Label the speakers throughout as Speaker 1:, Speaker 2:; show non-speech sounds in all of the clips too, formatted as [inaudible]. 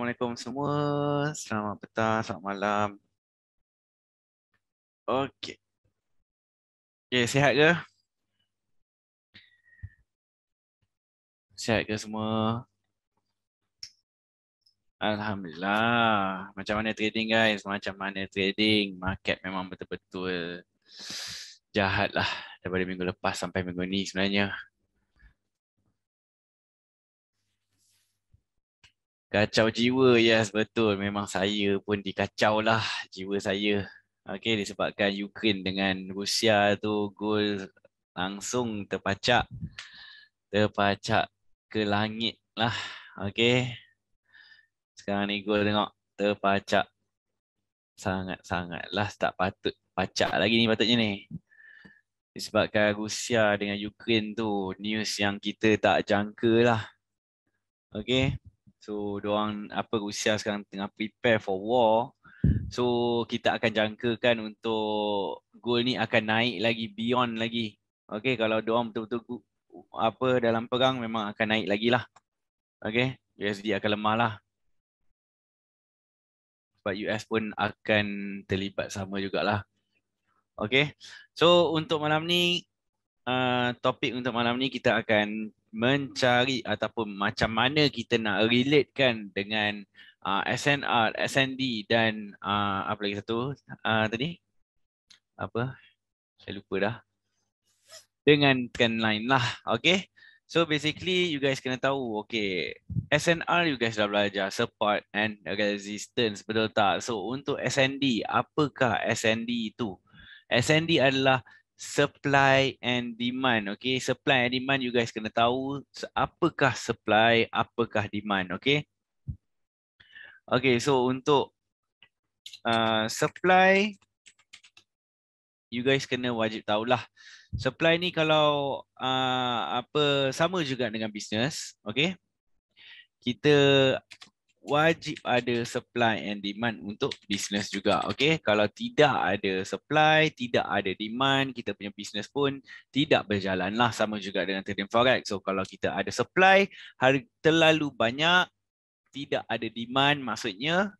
Speaker 1: Assalamualaikum semua. Selamat petang, selamat malam. Okey. Okey, sihat ke? Sihat ke semua? Alhamdulillah.
Speaker 2: Macam mana trading guys? Macam mana trading? Market memang betul-betul jahat lah daripada minggu lepas sampai minggu ni sebenarnya. Kacau jiwa, yes betul. Memang saya pun dikacau lah jiwa saya. Okay, disebabkan Ukraine dengan Rusia tu gol langsung terpacak. Terpacak ke langit lah. Okay. Sekarang ni gol tengok terpacak. Sangat-sangat lah tak patut pacak lagi ni patutnya ni. Disebabkan Rusia dengan Ukraine tu news yang kita tak jangka lah. Okay. So doang apa Rusia sekarang tengah prepare for war. So kita akan jangkakan untuk goal ni akan naik lagi beyond lagi. Okay kalau doang betul-betul apa dalam perang memang akan naik lagi lah. Okay USD akan lemah lah. Sebab US pun akan terlibat sama jugalah. Okay. So untuk malam ni uh, topik untuk malam ni kita akan mencari ataupun macam mana kita nak relate kan dengan uh, SNR, uh, SND dan uh, apa lagi satu uh, tadi? Apa? Saya lupa dah. Dengan lain lah. Okay. So basically you guys kena tahu okay SNR you guys dah belajar support and resistance betul tak? So untuk SND apakah SND itu? SND adalah supply and demand. Okay, supply and demand you guys kena tahu apakah supply, apakah demand. Okay. Okay, so untuk uh, supply, you guys kena wajib tahulah. Supply ni kalau uh, apa sama juga dengan business. Okay. Kita wajib ada supply and demand untuk bisnes juga. Okay, kalau tidak ada supply, tidak ada demand, kita punya bisnes pun tidak berjalan lah sama juga dengan trading forex. So kalau kita ada supply, harga terlalu banyak, tidak ada demand, maksudnya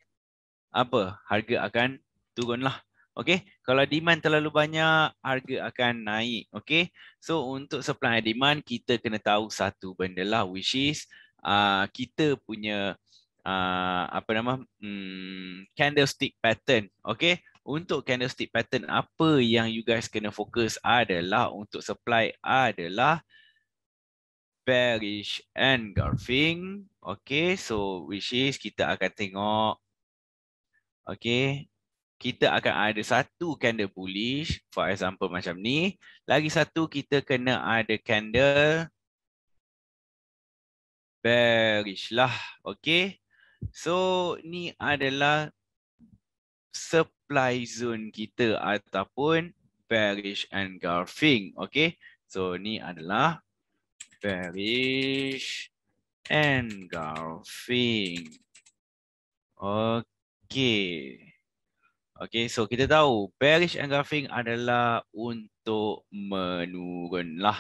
Speaker 2: apa? Harga akan turun lah. Okay, kalau demand terlalu banyak, harga akan naik. Okay, so untuk supply and demand, kita kena tahu satu benda lah, which is uh, kita punya uh, apa nama um, candlestick pattern. Okay, untuk candlestick pattern apa yang you guys kena fokus adalah untuk supply adalah bearish and engulfing. Okay, so which is kita akan tengok. Okay, kita akan ada satu candle bullish, for example macam ni. Lagi satu kita kena ada candle bearish lah. Okay. So ni adalah supply zone kita ataupun and engulfing. Okay. So ni adalah and engulfing. Okay. Okay. So kita tahu and engulfing adalah untuk menurun lah.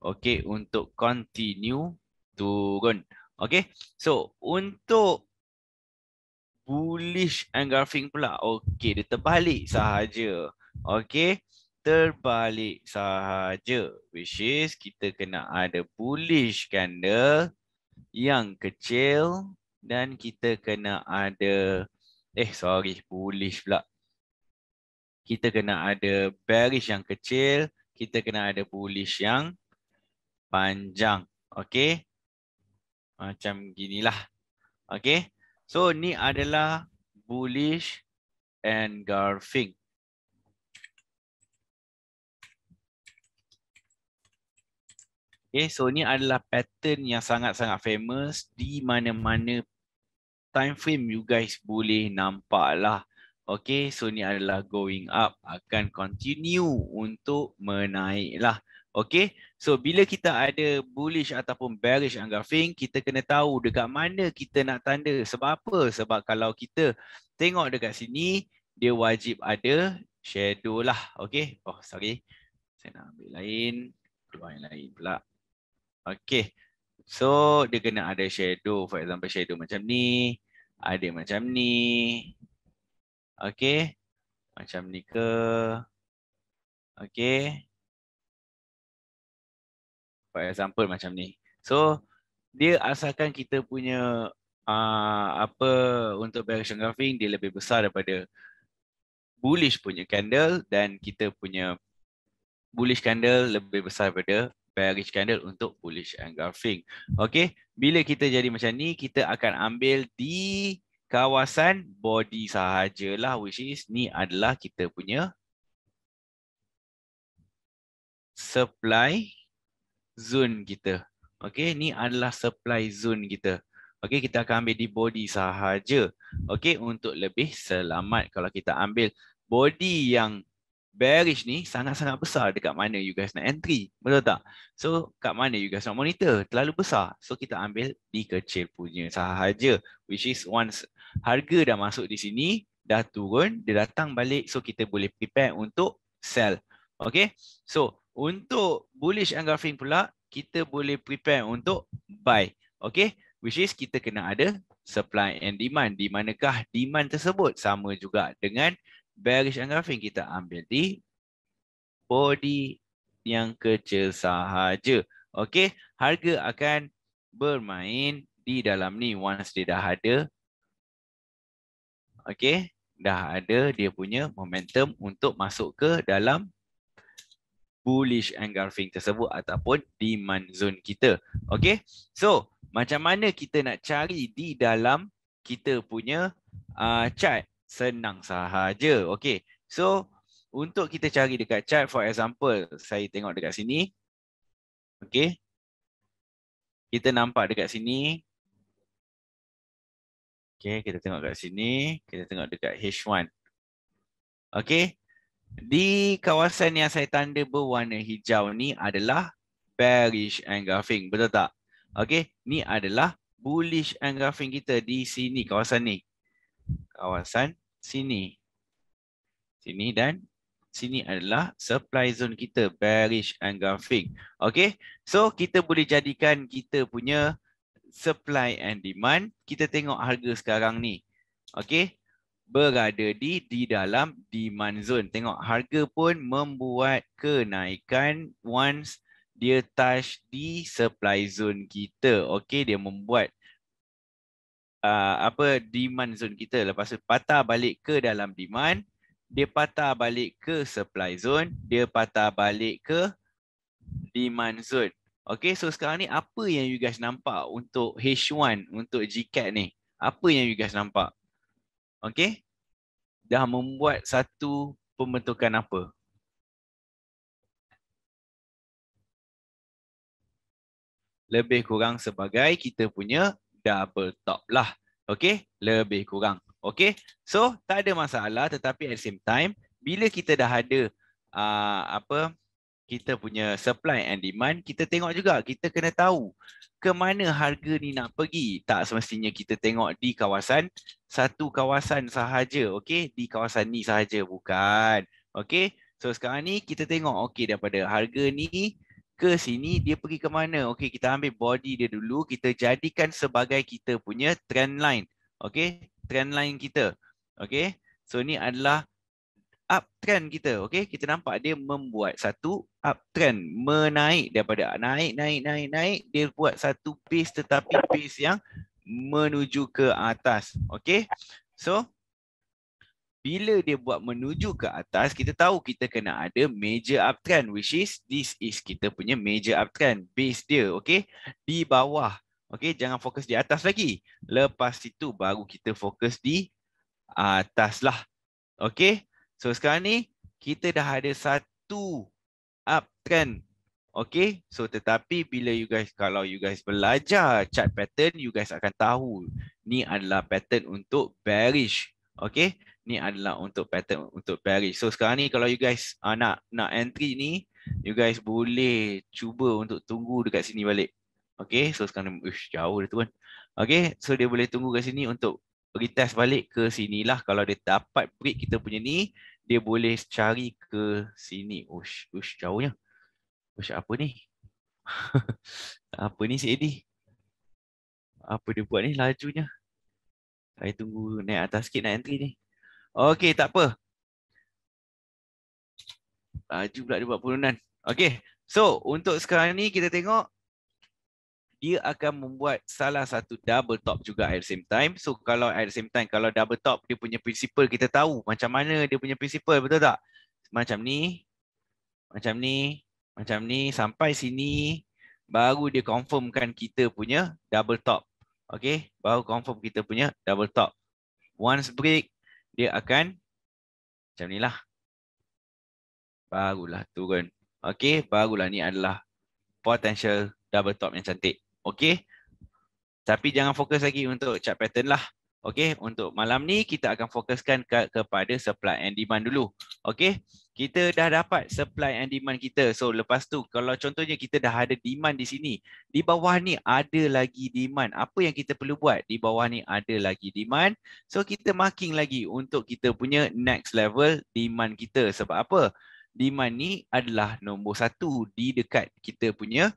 Speaker 2: Okay. Untuk continue turun. Okay. So untuk bullish and engulfing pula. Okey, dia terbalik sahaja. Okey, terbalik sahaja. Which is kita kena ada bullish candle yang kecil dan kita kena ada eh sorry, bullish pula. Kita kena ada bearish yang kecil, kita kena ada bullish yang panjang. Okey. Macam ginilah. Okey. So ni adalah
Speaker 1: bullish engulfing. Okay, so ni adalah pattern yang sangat-sangat
Speaker 2: famous di mana-mana time frame you guys boleh nampak lah. Okay, so ni adalah going up akan continue untuk menaik lah. Okay, so bila kita ada bullish ataupun bearish on kita kena tahu dekat mana kita nak tanda. Sebab apa? Sebab kalau kita tengok dekat sini, dia wajib ada shadow lah. Okay, oh sorry. Saya nak ambil lain. Keluar yang lain pula. Okay, so dia kena ada shadow. For example, shadow macam ni. Ada macam ni.
Speaker 1: Okay, macam ni ke. Okay. For example macam ni. So
Speaker 2: dia asalkan kita punya uh, apa untuk bearish engulfing dia lebih besar daripada bullish punya candle dan kita punya bullish candle lebih besar daripada bearish candle untuk bullish engulfing. Okey, bila kita jadi macam ni kita akan ambil di kawasan body sahajalah which is ni adalah kita punya supply zone kita. Okey, ni adalah supply zone kita. Okey, kita akan ambil di body sahaja. Okey, untuk lebih selamat kalau kita ambil body yang bearish ni sangat-sangat besar dekat mana you guys nak entry. Betul tak? So, kat mana you guys nak monitor? Terlalu besar. So, kita ambil di kecil punya sahaja. Which is once harga dah masuk di sini, dah turun, dia datang balik. So, kita boleh prepare untuk sell. Okay? So, untuk bullish engulfing pula kita boleh prepare untuk buy okay? which is kita kena ada supply and demand di manakah demand tersebut sama juga dengan bearish engulfing kita ambil di body yang kecil sahaja okay? harga akan bermain di dalam ni once dia dah ada okay? dah ada dia punya momentum untuk masuk ke dalam bullish engulfing tersebut ataupun demand zone kita. Okay, so macam mana kita nak cari di dalam kita punya uh, chart? Senang sahaja. Okay, so untuk kita cari dekat chart, for example,
Speaker 1: saya tengok dekat sini. Okay, kita nampak dekat sini. Okay, kita tengok dekat sini. Kita tengok
Speaker 2: dekat H1. Okay, di kawasan yang saya tanda berwarna hijau ni adalah bearish engulfing. Betul tak? Okay, ni adalah bullish engulfing kita di sini kawasan ni. Kawasan sini. Sini dan sini adalah supply zone kita bearish engulfing. Okay, So kita boleh jadikan kita punya supply and demand. Kita tengok harga sekarang ni. okay? berada di di dalam demand zone. Tengok harga pun membuat kenaikan once dia touch di supply zone kita. Okey, dia membuat uh, apa demand zone kita lepas tu patah balik ke dalam demand, dia patah balik ke supply zone, dia patah balik ke demand zone. Okey, so sekarang ni apa yang you guys nampak untuk H1 untuk GCAT ni? Apa yang you guys nampak? okey
Speaker 1: dah membuat satu pembentukan apa lebih kurang sebagai kita punya double top lah okey lebih kurang okey so
Speaker 2: tak ada masalah tetapi at the same time bila kita dah ada uh, apa kita punya supply and demand kita tengok juga kita kena tahu ke mana harga ni nak pergi tak semestinya kita tengok di kawasan satu kawasan sahaja okey di kawasan ni sahaja bukan okey so sekarang ni kita tengok okey daripada harga ni ke sini dia pergi ke mana okey kita ambil body dia dulu kita jadikan sebagai kita punya trend line okey trend line kita okey so ni adalah uptrend kita okey kita nampak dia membuat satu uptrend menaik daripada naik naik naik naik dia buat satu base tetapi base yang menuju ke atas. Okay. So, bila dia buat menuju ke atas, kita tahu kita kena ada major uptrend which is this is kita punya major uptrend. Base dia, okay. Di bawah. Okay, jangan fokus di atas lagi. Lepas itu baru kita fokus di atas lah. Okay. So, sekarang ni kita dah ada satu uptrend Okay, so tetapi bila you guys, kalau you guys belajar chart pattern, you guys akan tahu ni adalah pattern untuk bearish. Okay, ni adalah untuk pattern untuk bearish. So sekarang ni kalau you guys uh, nak nak entry ni, you guys boleh cuba untuk tunggu dekat sini balik. Okay, so sekarang ni jauh dah tu kan. Okay, so dia boleh tunggu kat sini untuk pergi test balik ke sini lah. Kalau dia dapat break kita punya ni, dia boleh cari ke sini. Ush, ush jauhnya. Macam apa ni? [laughs] apa ni si Edi?
Speaker 1: Apa dia buat ni lajunya? Saya tunggu naik atas sikit nak entry ni. Okey, tak apa. Laju pula dia buat penurunan.
Speaker 2: Okey, so untuk sekarang ni kita tengok dia akan membuat salah satu double top juga at the same time. So kalau at the same time, kalau double top dia punya principle kita tahu macam mana dia punya principle, betul tak? Macam ni, macam ni, macam ni sampai sini baru dia confirmkan kita punya double top okey baru confirm kita punya double top once break dia akan macam nilah barulah turun okey barulah ni adalah potential double top yang cantik okey tapi jangan fokus lagi untuk chart pattern lah okey untuk malam ni kita akan fokuskan ke kepada supply and demand dulu okey kita dah dapat supply and demand kita. So lepas tu kalau contohnya kita dah ada demand di sini, di bawah ni ada lagi demand. Apa yang kita perlu buat? Di bawah ni ada lagi demand. So kita marking lagi untuk kita punya next level demand kita. Sebab apa? Demand ni adalah nombor satu di dekat kita punya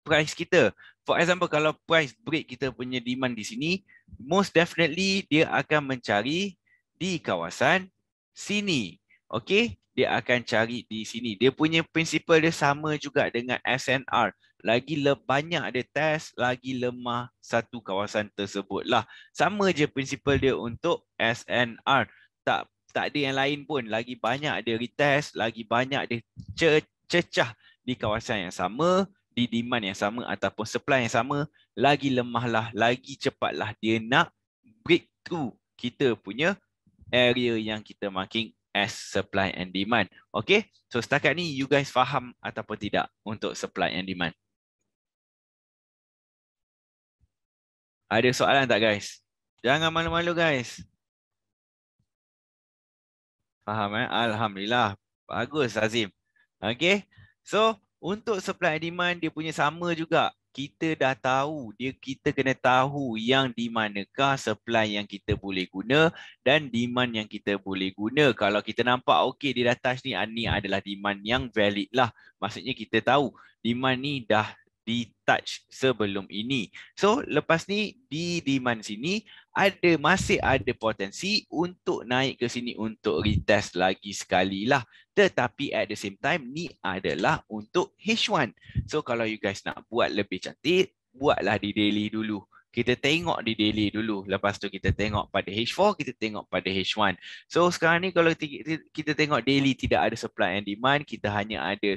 Speaker 2: price kita. For example kalau price break kita punya demand di sini, most definitely dia akan mencari di kawasan sini okey dia akan cari di sini dia punya prinsipal dia sama juga dengan SNR lagi le banyak ada test lagi lemah satu kawasan tersebut lah. sama je prinsipal dia untuk SNR tak tak ada yang lain pun lagi banyak ada retest lagi banyak dia cecah di kawasan yang sama di demand yang sama ataupun supply yang sama lagi lemah lah, lagi cepat lah dia nak break through kita punya area yang kita marking as supply and demand. Okay, so setakat ni you guys
Speaker 1: faham ataupun tidak untuk supply and demand? Ada soalan tak guys? Jangan malu-malu guys. Faham eh? Alhamdulillah. Bagus Azim.
Speaker 2: Okay, so untuk supply and demand dia punya sama juga kita dah tahu dia kita kena tahu yang di manakah supply yang kita boleh guna dan demand yang kita boleh guna kalau kita nampak okey dia dah touch ni ah, ni adalah demand yang valid lah maksudnya kita tahu demand ni dah di touch sebelum ini so lepas ni di demand sini ada masih ada potensi untuk naik ke sini untuk retest lagi sekali lah. Tetapi at the same time ni adalah untuk H1. So kalau you guys nak buat lebih cantik, buatlah di daily dulu. Kita tengok di daily dulu. Lepas tu kita tengok pada H4, kita tengok pada H1. So sekarang ni kalau kita tengok daily tidak ada supply and demand, kita hanya ada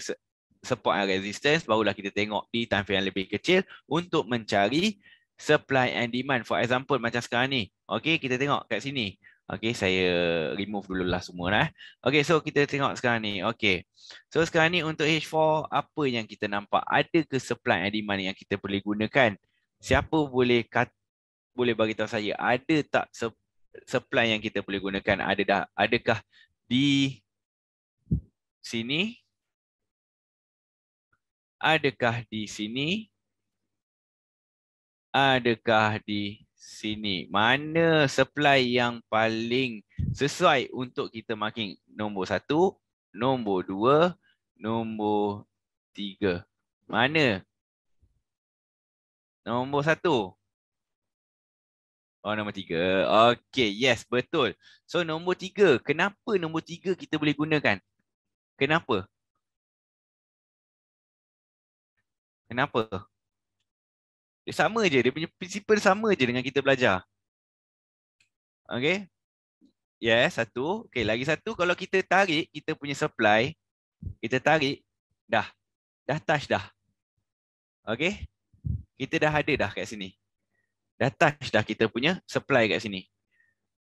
Speaker 2: support and resistance, barulah kita tengok di time frame yang lebih kecil untuk mencari supply and demand. For example, macam sekarang ni. Okay, kita tengok kat sini. Okay, saya remove dulu lah semua lah. Eh. Okay, so kita tengok sekarang ni. Okay, so sekarang ni untuk H4, apa yang kita nampak? Ada ke supply and demand yang kita boleh gunakan? Siapa boleh kat, boleh bagi tahu saya, ada tak su supply yang kita boleh
Speaker 1: gunakan? Ada dah, adakah di sini? Adakah di sini?
Speaker 2: adakah di sini? Mana supply yang paling sesuai untuk kita marking? Nombor satu, nombor dua,
Speaker 1: nombor tiga. Mana? Nombor satu. Oh, nombor tiga. Okay, yes, betul. So, nombor tiga. Kenapa nombor tiga kita boleh gunakan? Kenapa? Kenapa? Dia sama je, dia punya prinsipal sama je dengan kita belajar. Okay.
Speaker 2: Yes, satu. Okay, lagi satu, kalau kita tarik kita punya supply, kita tarik, dah. Dah touch dah. Okay. Kita dah ada dah kat sini. Dah touch dah kita punya supply kat sini.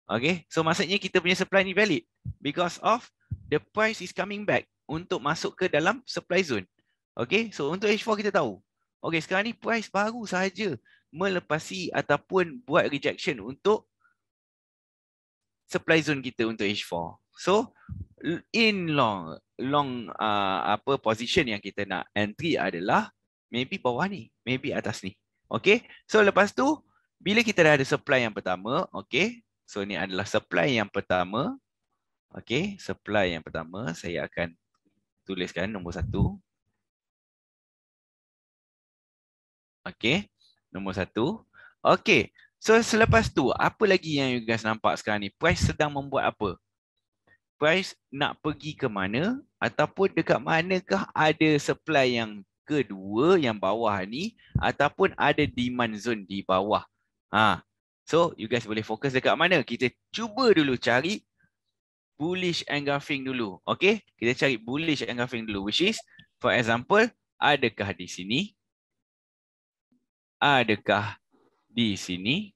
Speaker 2: Okay, so maksudnya kita punya supply ni valid. Because of the price is coming back untuk masuk ke dalam supply zone. Okay, so untuk H4 kita tahu. Okey, sekarang ni price baru sahaja melepasi ataupun buat rejection untuk supply zone kita untuk H4. So in long long uh, apa position yang kita nak entry adalah maybe bawah ni, maybe atas ni. Okey. So lepas tu bila kita dah ada supply yang pertama, okey. So ni adalah supply yang
Speaker 1: pertama. Okey, supply yang pertama saya akan tuliskan nombor satu Okay. Nombor satu. Okay. So selepas tu, apa lagi yang you guys nampak sekarang ni? Price sedang
Speaker 2: membuat apa? Price nak pergi ke mana? Ataupun dekat manakah ada supply yang kedua yang bawah ni? Ataupun ada demand zone di bawah? Ha. So you guys boleh fokus dekat mana? Kita cuba dulu cari bullish engulfing dulu. Okay. Kita cari bullish engulfing dulu which is for example adakah di sini adakah di sini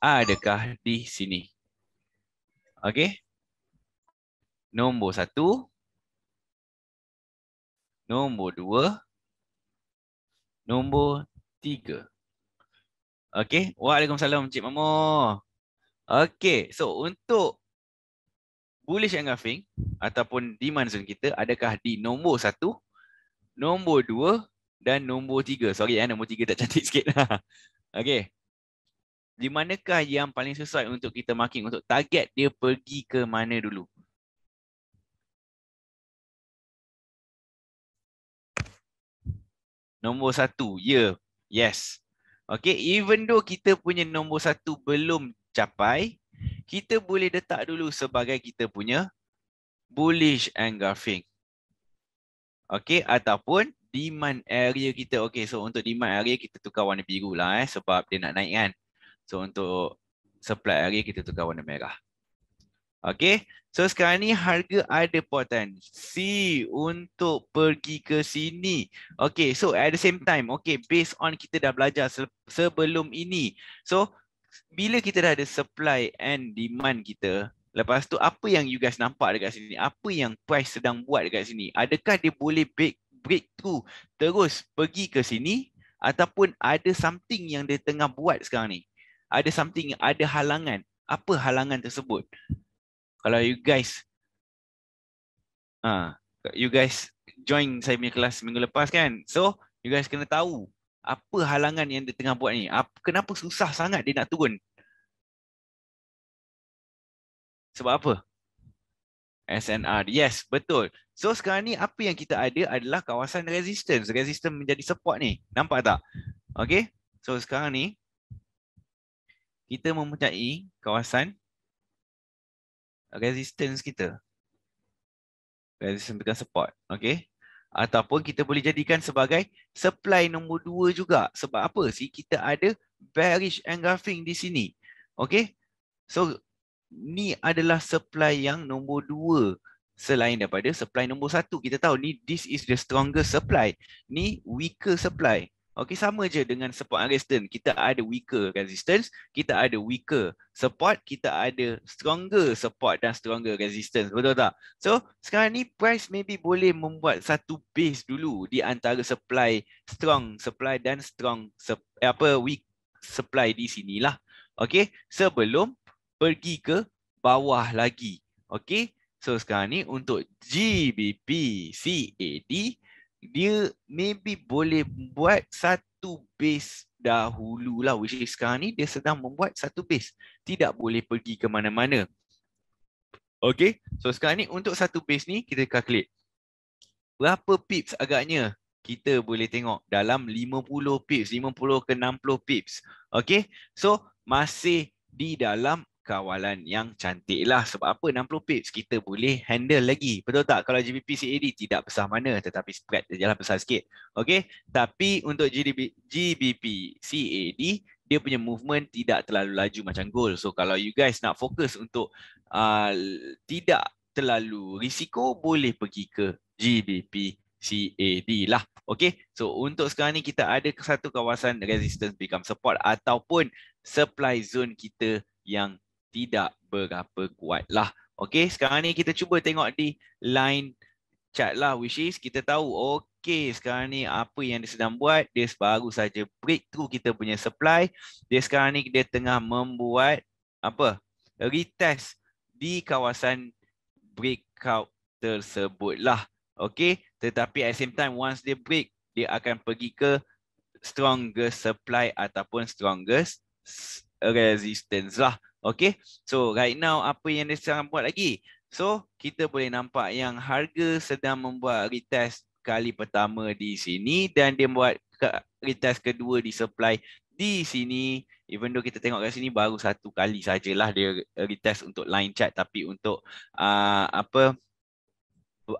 Speaker 2: adakah di sini
Speaker 1: okey nombor satu. nombor dua. nombor tiga.
Speaker 2: okey waalaikumsalam cik mamo okey so untuk bullish engraving ataupun demand zone kita adakah di nombor satu, nombor dua, dan nombor tiga, sorry ya, nombor tiga tak cantik [laughs] sikit. okay. Di manakah yang paling sesuai untuk kita marking, untuk
Speaker 1: target dia pergi ke mana dulu? Nombor satu, ya. Yeah. Yes.
Speaker 2: Okay, even though kita punya nombor satu belum capai, kita boleh letak dulu sebagai kita punya bullish engulfing. Okay, ataupun demand area kita. Okay, so untuk demand area kita tukar warna biru lah eh, sebab dia nak naik kan. So untuk supply area kita tukar warna merah. Okay, so sekarang ni harga ada potensi untuk pergi ke sini. Okay, so at the same time, okay, based on kita dah belajar se sebelum ini. So, bila kita dah ada supply and demand kita, lepas tu apa yang you guys nampak dekat sini? Apa yang price sedang buat dekat sini? Adakah dia boleh break Break breakthrough terus pergi ke sini ataupun ada something yang dia tengah buat sekarang ni. Ada something, ada halangan. Apa halangan tersebut? Kalau you guys ah uh, you guys join saya punya kelas minggu lepas kan. So, you guys kena tahu apa halangan
Speaker 1: yang dia tengah buat ni. kenapa susah sangat dia nak turun? Sebab apa? SNR. Yes, betul. So sekarang ni apa
Speaker 2: yang kita ada adalah kawasan resistance. Resistance menjadi support ni. Nampak tak? Okay.
Speaker 1: So sekarang ni kita mempunyai kawasan resistance kita. Resistance bukan support.
Speaker 2: Okay. Ataupun kita boleh jadikan sebagai supply nombor dua juga. Sebab apa sih? Kita ada bearish engulfing di sini. Okay. So ni adalah supply yang nombor dua selain daripada supply nombor satu. Kita tahu ni this is the stronger supply. Ni weaker supply. Okay, sama je dengan support and resistance. Kita ada weaker resistance, kita ada weaker support, kita ada stronger support dan stronger resistance. Betul tak? So, sekarang ni price maybe boleh membuat satu base dulu di antara supply strong supply dan strong sup, eh, apa weak supply di sinilah. Okay, sebelum pergi ke bawah lagi. Okey. So sekarang ni untuk GBP CAD dia maybe boleh buat satu base dahulu lah. which is sekarang ni dia sedang membuat satu base. Tidak boleh pergi ke mana-mana. Okey. So sekarang ni untuk satu base ni kita calculate. Berapa pips agaknya? Kita boleh tengok dalam 50 pips, 50 ke 60 pips. Okey. So masih di dalam kawalan yang cantik lah sebab apa 60 pips kita boleh handle lagi betul tak kalau GBP CAD tidak besar mana tetapi spread dia jalan besar sikit Okay. tapi untuk GDB, GBP CAD dia punya movement tidak terlalu laju macam gold so kalau you guys nak fokus untuk uh, tidak terlalu risiko boleh pergi ke GBP CAD lah Okay. so untuk sekarang ni kita ada satu kawasan resistance become support ataupun supply zone kita yang tidak berapa kuat lah. Okay, sekarang ni kita cuba tengok di line chat lah which is kita tahu okay sekarang ni apa yang dia sedang buat dia baru saja break through kita punya supply dia sekarang ni dia tengah membuat apa retest di kawasan breakout tersebut lah okay tetapi at same time once dia break dia akan pergi ke strongest supply ataupun strongest resistance lah Okay, so right now apa yang dia sedang buat lagi? So, kita boleh nampak yang harga sedang membuat retest kali pertama di sini dan dia buat retest kedua di supply di sini. Even though kita tengok kat sini baru satu kali sajalah dia retest untuk line chart tapi untuk uh, apa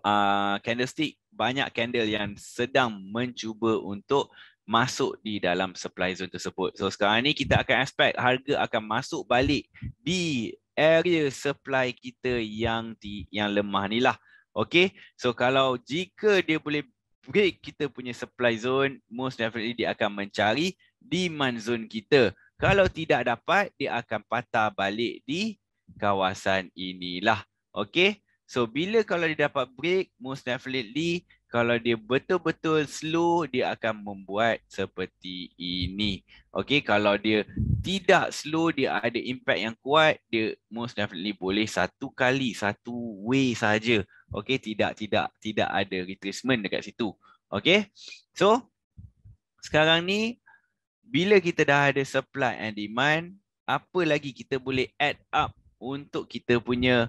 Speaker 2: uh, candlestick, banyak candle yang sedang mencuba untuk masuk di dalam supply zone tersebut. So sekarang ni kita akan expect harga akan masuk balik di area supply kita yang di yang lemah ni lah. Okay, so kalau jika dia boleh break kita punya supply zone, most definitely dia akan mencari demand zone kita. Kalau tidak dapat, dia akan patah balik di kawasan inilah. Okay, so bila kalau dia dapat break, most definitely kalau dia betul-betul slow dia akan membuat seperti ini Okay, kalau dia tidak slow dia ada impact yang kuat dia most definitely boleh satu kali satu way saja Okay, tidak tidak tidak ada retracement dekat situ Okay, so sekarang ni bila kita dah ada supply and demand apa lagi kita boleh add up untuk kita punya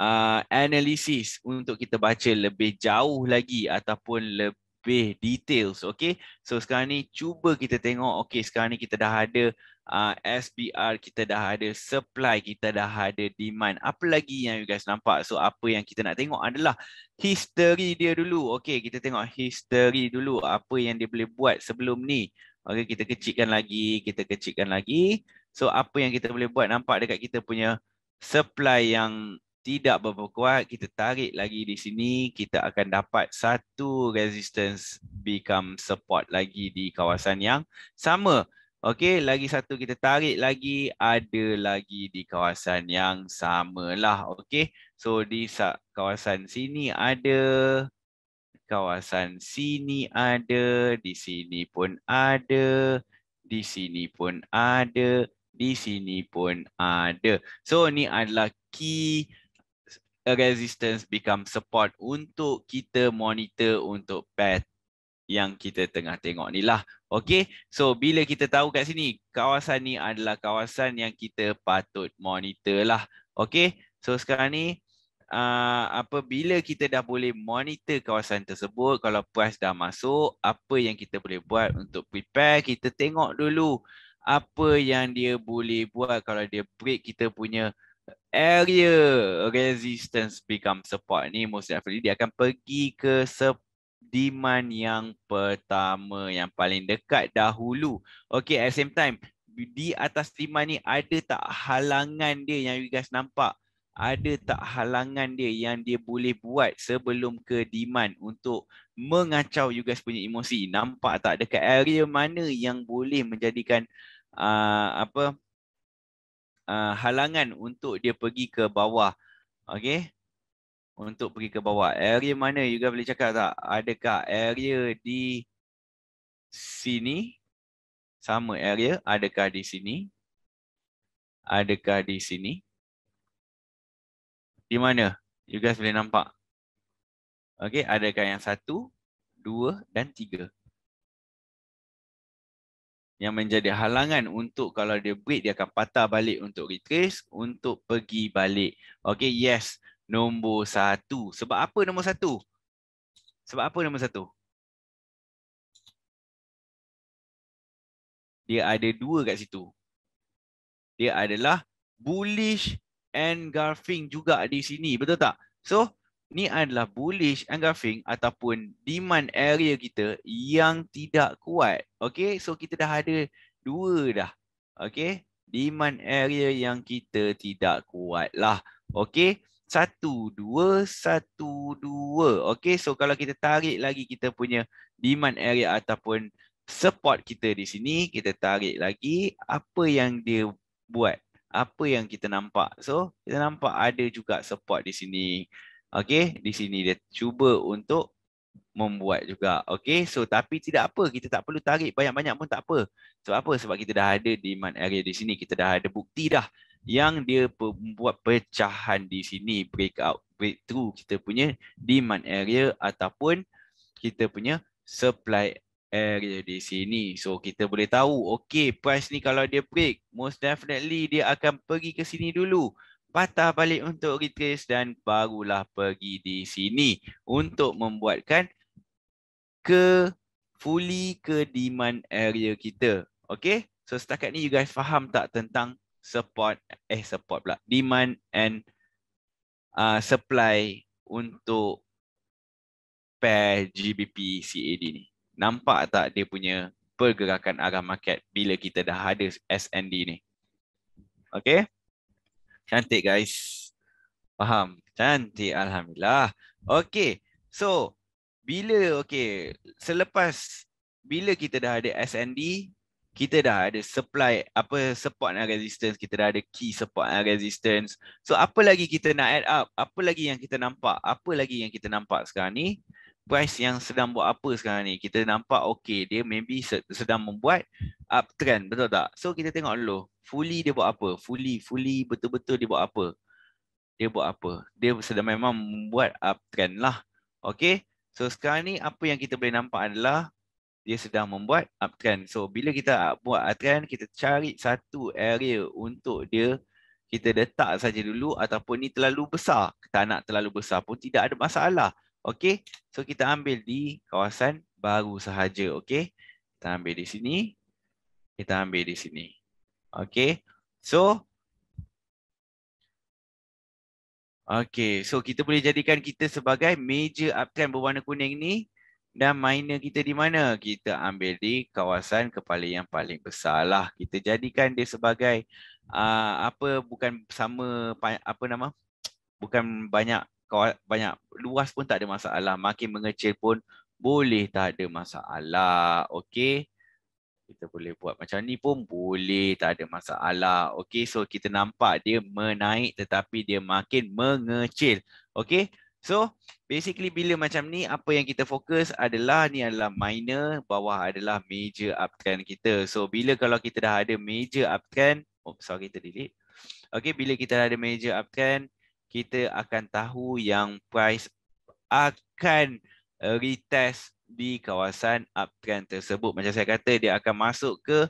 Speaker 2: uh, analisis untuk kita baca lebih jauh lagi ataupun lebih details. Okay, so sekarang ni cuba kita tengok. Okay, sekarang ni kita dah ada uh, SPR, kita dah ada supply, kita dah ada demand. Apa lagi yang you guys nampak? So apa yang kita nak tengok adalah history dia dulu. Okay, kita tengok history dulu apa yang dia boleh buat sebelum ni. Okay, kita kecikkan lagi, kita kecikkan lagi. So apa yang kita boleh buat nampak dekat kita punya supply yang tidak berapa kita tarik lagi di sini kita akan dapat satu resistance become support lagi di kawasan yang sama okey lagi satu kita tarik lagi ada lagi di kawasan yang sama lah. okey so di kawasan sini ada kawasan sini ada di sini pun ada di sini pun ada di sini pun ada so ni adalah key a resistance become support untuk kita monitor untuk path yang kita tengah tengok ni lah. Okay, so bila kita tahu kat sini, kawasan ni adalah kawasan yang kita patut monitor lah. Okay, so sekarang ni, uh, bila kita dah boleh monitor kawasan tersebut, kalau price dah masuk, apa yang kita boleh buat untuk prepare, kita tengok dulu apa yang dia boleh buat kalau dia break kita punya area resistance become support ni most definitely dia akan pergi ke demand yang pertama yang paling dekat dahulu. Okay at same time di atas demand ni ada tak halangan dia yang you guys nampak? Ada tak halangan dia yang dia boleh buat sebelum ke demand untuk mengacau you guys punya emosi? Nampak tak dekat area mana yang boleh menjadikan uh, apa uh, halangan untuk dia pergi ke bawah. Okay. Untuk pergi ke bawah. Area mana juga boleh cakap tak? Adakah area di sini? Sama
Speaker 1: area. Adakah di sini? Adakah di sini? Di mana? You guys boleh nampak. Okay, adakah yang satu, dua dan tiga yang
Speaker 2: menjadi halangan untuk kalau dia break dia akan patah balik untuk retrace untuk pergi
Speaker 1: balik. Okey, yes. Nombor satu. Sebab apa nombor satu? Sebab apa nombor satu? Dia ada dua kat situ. Dia adalah bullish
Speaker 2: engulfing juga di sini. Betul tak? So, ni adalah bullish engulfing ataupun demand area kita yang tidak kuat. Okay, so kita dah ada dua dah. Okay, demand area yang kita tidak kuat lah. Okay, satu, dua, satu, dua. Okay, so kalau kita tarik lagi kita punya demand area ataupun support kita di sini, kita tarik lagi apa yang dia buat. Apa yang kita nampak. So, kita nampak ada juga support di sini. Okey, di sini dia cuba untuk membuat juga. Okey, so tapi tidak apa, kita tak perlu tarik banyak-banyak pun tak apa. Sebab apa? Sebab kita dah ada di demand area di sini, kita dah ada bukti dah yang dia membuat pecahan di sini, breakout, breakthrough kita punya demand area ataupun kita punya supply area di sini. So kita boleh tahu, okey, price ni kalau dia break, most definitely dia akan pergi ke sini dulu patah balik untuk retrace dan barulah pergi di sini untuk membuatkan ke fully ke demand area kita. Okay. So setakat ni you guys faham tak tentang support, eh support pula, demand and uh, supply untuk pair GBP CAD ni. Nampak tak dia punya pergerakan arah market bila kita dah ada SND ni. Okay. Cantik guys. Faham? Cantik alhamdulillah. Okey. So, bila okey, selepas bila kita dah ada SND, kita dah ada supply apa support and resistance, kita dah ada key support and resistance. So, apa lagi kita nak add up? Apa lagi yang kita nampak? Apa lagi yang kita nampak sekarang ni? price yang sedang buat apa sekarang ni kita nampak okay dia maybe sedang membuat uptrend betul tak so kita tengok dulu fully dia buat apa fully fully betul-betul dia buat apa dia buat apa dia sedang memang membuat uptrend lah okay? so sekarang ni apa yang kita boleh nampak adalah dia sedang membuat uptrend so bila kita buat uptrend kita cari satu area untuk dia kita letak saja dulu ataupun ni terlalu besar kita nak terlalu besar pun tidak ada masalah Okey, so kita ambil di kawasan baru sahaja. Okey, kita ambil di sini. Kita ambil di sini. Okey, so. Okey, so kita boleh jadikan kita sebagai major uptrend berwarna kuning ni. Dan minor kita di mana? Kita ambil di kawasan kepala yang paling besar lah. Kita jadikan dia sebagai uh, apa bukan sama apa nama. Bukan banyak banyak luas pun tak ada masalah. Makin mengecil pun boleh tak ada masalah. Okey. Kita boleh buat macam ni pun boleh tak ada masalah. Okey, so kita nampak dia menaik tetapi dia makin mengecil. Okey. So basically bila macam ni apa yang kita fokus adalah ni adalah minor, bawah adalah major uptrend kita. So bila kalau kita dah ada major uptrend, oh sorry kita delete. Okey, bila kita dah ada major uptrend kita akan tahu yang price akan eh, retest di kawasan uptrend tersebut. Macam saya kata, dia akan masuk ke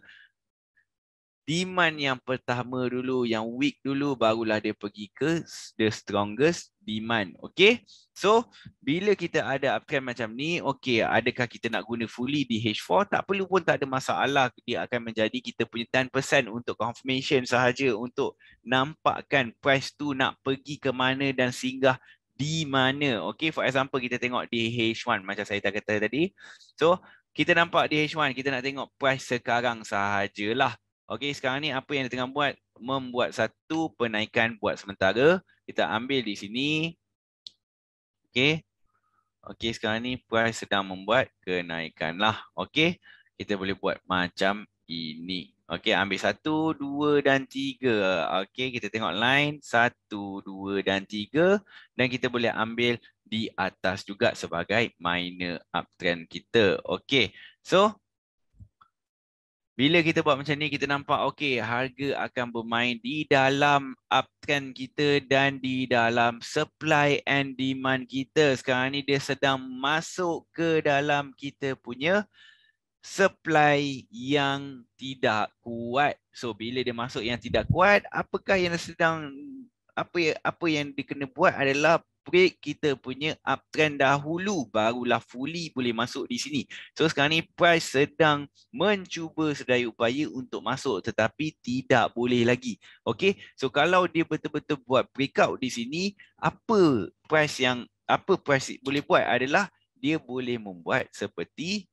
Speaker 2: demand yang pertama dulu yang weak dulu barulah dia pergi ke the strongest demand Okay, so bila kita ada uptrend macam ni okey adakah kita nak guna fully di H4 tak perlu pun tak ada masalah dia akan menjadi kita punya 10% untuk confirmation sahaja untuk nampakkan price tu nak pergi ke mana dan singgah di mana Okay, for example kita tengok di H1 macam saya kata tadi so kita nampak di H1 kita nak tengok price sekarang sahajalah Okey sekarang ni apa yang dia tengah buat? Membuat satu penaikan buat sementara. Kita ambil di sini. Okey. Okey sekarang ni price sedang membuat kenaikan lah. Okey. Kita boleh buat macam ini. Okey ambil satu, dua dan tiga. Okey kita tengok line. Satu, dua dan tiga. Dan kita boleh ambil di atas juga sebagai minor uptrend kita. Okey. So bila kita buat macam ni kita nampak okey harga akan bermain di dalam uptrend kita dan di dalam supply and demand kita sekarang ni dia sedang masuk ke dalam kita punya supply yang tidak kuat so bila dia masuk yang tidak kuat apakah yang sedang apa apa yang dikena buat adalah break kita punya uptrend dahulu barulah fully boleh masuk di sini. So sekarang ni price sedang mencuba sedaya upaya untuk masuk tetapi tidak boleh lagi. Okay so kalau dia betul-betul buat breakout di sini apa price yang apa price boleh buat adalah dia boleh membuat seperti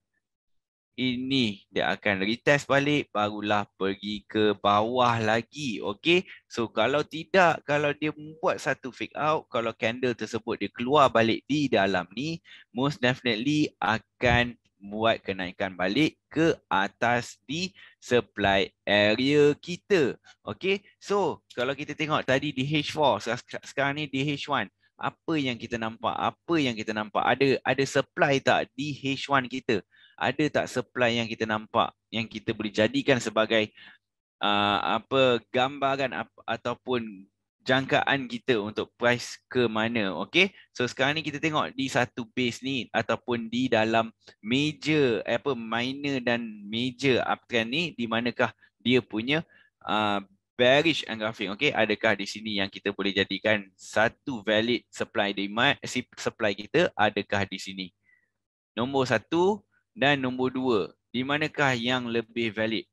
Speaker 2: ini dia akan retest balik barulah pergi ke bawah lagi okey so kalau tidak kalau dia buat satu fake out kalau candle tersebut dia keluar balik di dalam ni most definitely akan buat kenaikan balik ke atas di supply area kita okey so kalau kita tengok tadi di H4 sekarang ni di H1 apa yang kita nampak apa yang kita nampak ada ada supply tak di H1 kita ada tak supply yang kita nampak yang kita boleh jadikan sebagai uh, apa gambaran ap, ataupun jangkaan kita untuk price ke mana okey so sekarang ni kita tengok di satu base ni ataupun di dalam major apa minor dan major uptrend ni di manakah dia punya uh, bearish engulfing, graphic okey adakah di sini yang kita boleh jadikan satu valid supply demand eh, supply kita adakah di sini
Speaker 1: nombor satu dan nombor dua, di manakah yang lebih valid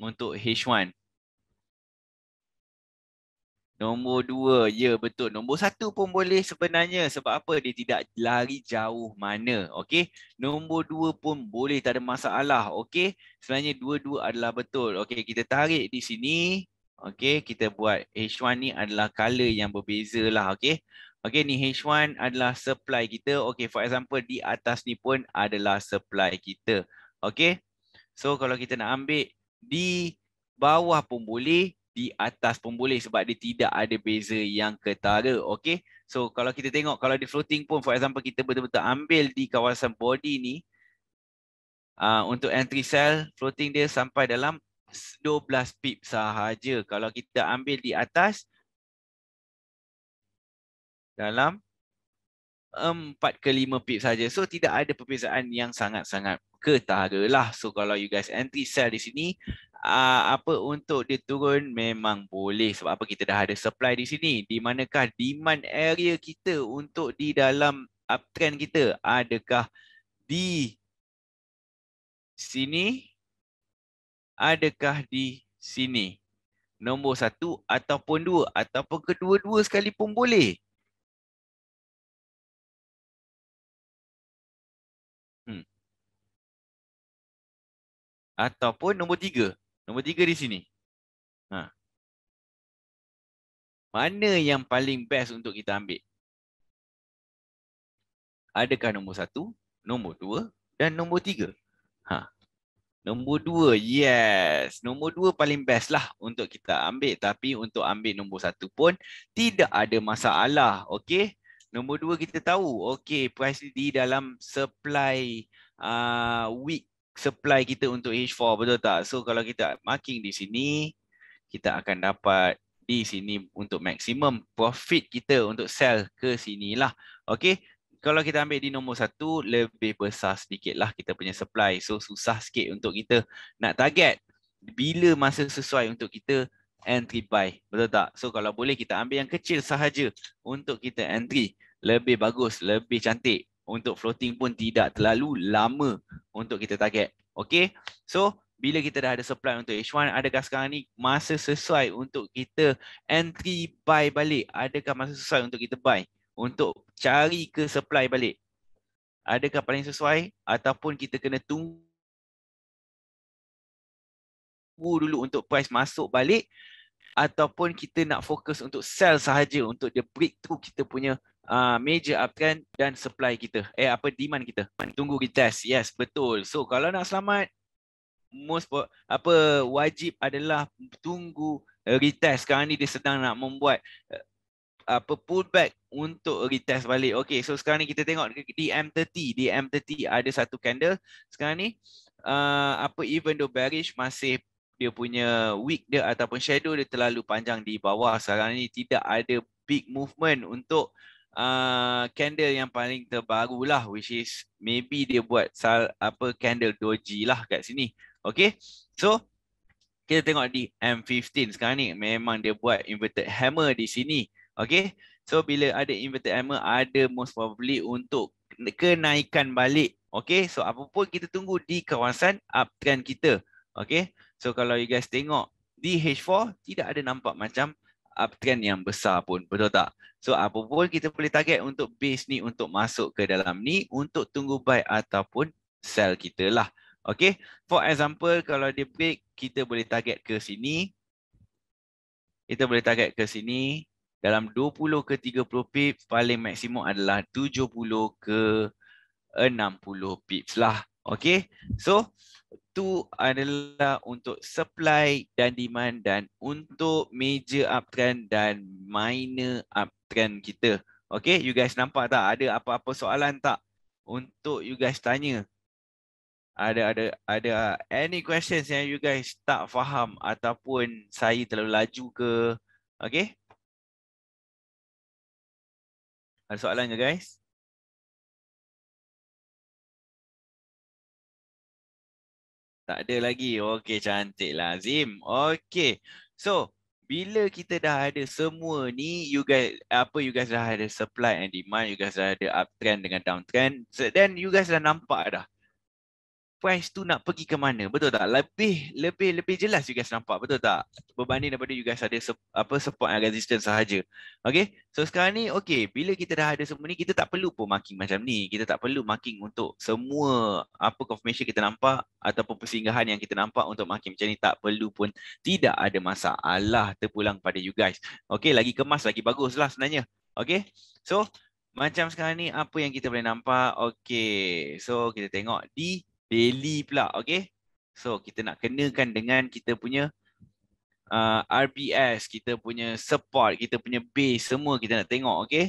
Speaker 1: untuk H1? Nombor dua, ya betul. Nombor satu pun boleh sebenarnya sebab apa dia
Speaker 2: tidak lari jauh mana. Okey, nombor dua pun boleh tak ada masalah. Okey, sebenarnya dua-dua adalah betul. Okey, kita tarik di sini. Okey, kita buat H1 ni adalah color yang berbeza lah. Okey, Okay ni H1 adalah supply kita. Okay for example di atas ni pun adalah supply kita. Okay. So kalau kita nak ambil di bawah pun boleh. Di atas pun boleh sebab dia tidak ada beza yang ketara. Okay. So kalau kita tengok kalau di floating pun for example kita betul-betul ambil di kawasan body ni. Uh, untuk entry cell floating dia sampai dalam 12 pip sahaja. Kalau kita ambil di atas dalam empat ke lima pip saja. So tidak ada perbezaan yang sangat-sangat ketara. ketaralah. So kalau you guys entry sell di sini, uh, apa untuk dia turun memang boleh sebab apa kita dah ada supply di sini. Di manakah demand area kita untuk di dalam uptrend kita? Adakah di sini?
Speaker 1: Adakah di sini? Nombor satu ataupun dua ataupun kedua-dua sekali pun boleh. ataupun nombor tiga. Nombor tiga di sini. Ha. Mana yang paling best untuk kita ambil? Adakah nombor satu, nombor dua dan nombor tiga? Ha.
Speaker 2: Nombor dua, yes. Nombor dua paling best lah untuk kita ambil. Tapi untuk ambil nombor satu pun tidak ada masalah. Okay. Nombor dua kita tahu. Okay, price di dalam supply uh, week supply kita untuk H4 betul tak? So kalau kita marking di sini, kita akan dapat di sini untuk maksimum profit kita untuk sell ke sini lah. Okay, Kalau kita ambil di nombor satu, lebih besar sedikit lah kita punya supply. So susah sikit untuk kita nak target bila masa sesuai untuk kita entry buy. Betul tak? So kalau boleh kita ambil yang kecil sahaja untuk kita entry. Lebih bagus, lebih cantik untuk floating pun tidak terlalu lama untuk kita target. Okay, so bila kita dah ada supply untuk H1, adakah sekarang ni masa sesuai untuk kita entry buy balik? Adakah masa sesuai untuk kita buy? Untuk cari ke supply balik? Adakah paling sesuai? Ataupun kita kena tunggu dulu untuk price masuk balik? Ataupun kita nak fokus untuk sell sahaja untuk dia break through kita punya uh, uh, ah, major uptrend dan supply kita eh apa demand kita tunggu kita test yes betul so kalau nak selamat most apa wajib adalah tunggu eh, retest sekarang ni dia sedang nak membuat eh, apa pullback untuk retest balik okey so sekarang ni kita tengok di M30 di M30 ada satu candle sekarang ni uh, apa even though bearish masih dia punya week dia ataupun shadow dia terlalu panjang di bawah sekarang ni tidak ada big movement untuk Ah, candle yang paling terbaru lah which is maybe dia buat sal, apa candle doji lah kat sini okay so kita tengok di M15 sekarang ni memang dia buat inverted hammer di sini okay so bila ada inverted hammer ada most probably untuk kenaikan balik okay so apapun kita tunggu di kawasan uptrend kita okay so kalau you guys tengok di H4 tidak ada nampak macam uptrend yang besar pun betul tak so apa pun kita boleh target untuk base ni untuk masuk ke dalam ni untuk tunggu buy ataupun sell kita lah Okay? for example kalau dia break kita boleh target ke sini kita boleh target ke sini dalam 20 ke 30 pips paling maksimum adalah 70 ke 60 pips lah Okay? so itu adalah untuk supply dan demand dan untuk major uptrend dan minor uptrend kita. Okay, you guys nampak tak ada apa-apa soalan tak untuk you guys tanya? Ada ada ada
Speaker 1: any questions yang you guys tak faham ataupun saya terlalu laju ke? Okay? Ada soalan ke guys? Tak ada lagi. Okey, cantik lah Azim. Okey. So, bila kita
Speaker 2: dah ada semua ni, you guys apa you guys dah ada supply and demand, you guys dah ada uptrend dengan downtrend. So, then you guys dah nampak dah. Price tu nak pergi ke mana betul tak lebih lebih lebih jelas you guys nampak betul tak berbanding daripada you guys ada apa support and resistance sahaja okey so sekarang ni okey bila kita dah ada semua ni kita tak perlu pun marking macam ni kita tak perlu marking untuk semua apa confirmation kita nampak ataupun persinggahan yang kita nampak untuk marking macam ni tak perlu pun tidak ada masalah terpulang pada you guys okey lagi kemas lagi baguslah sebenarnya okey so macam sekarang ni apa yang kita boleh nampak Okay, so kita tengok di daily pula okay so kita nak kenakan dengan kita punya uh, RPS kita punya support kita punya base semua kita nak tengok okay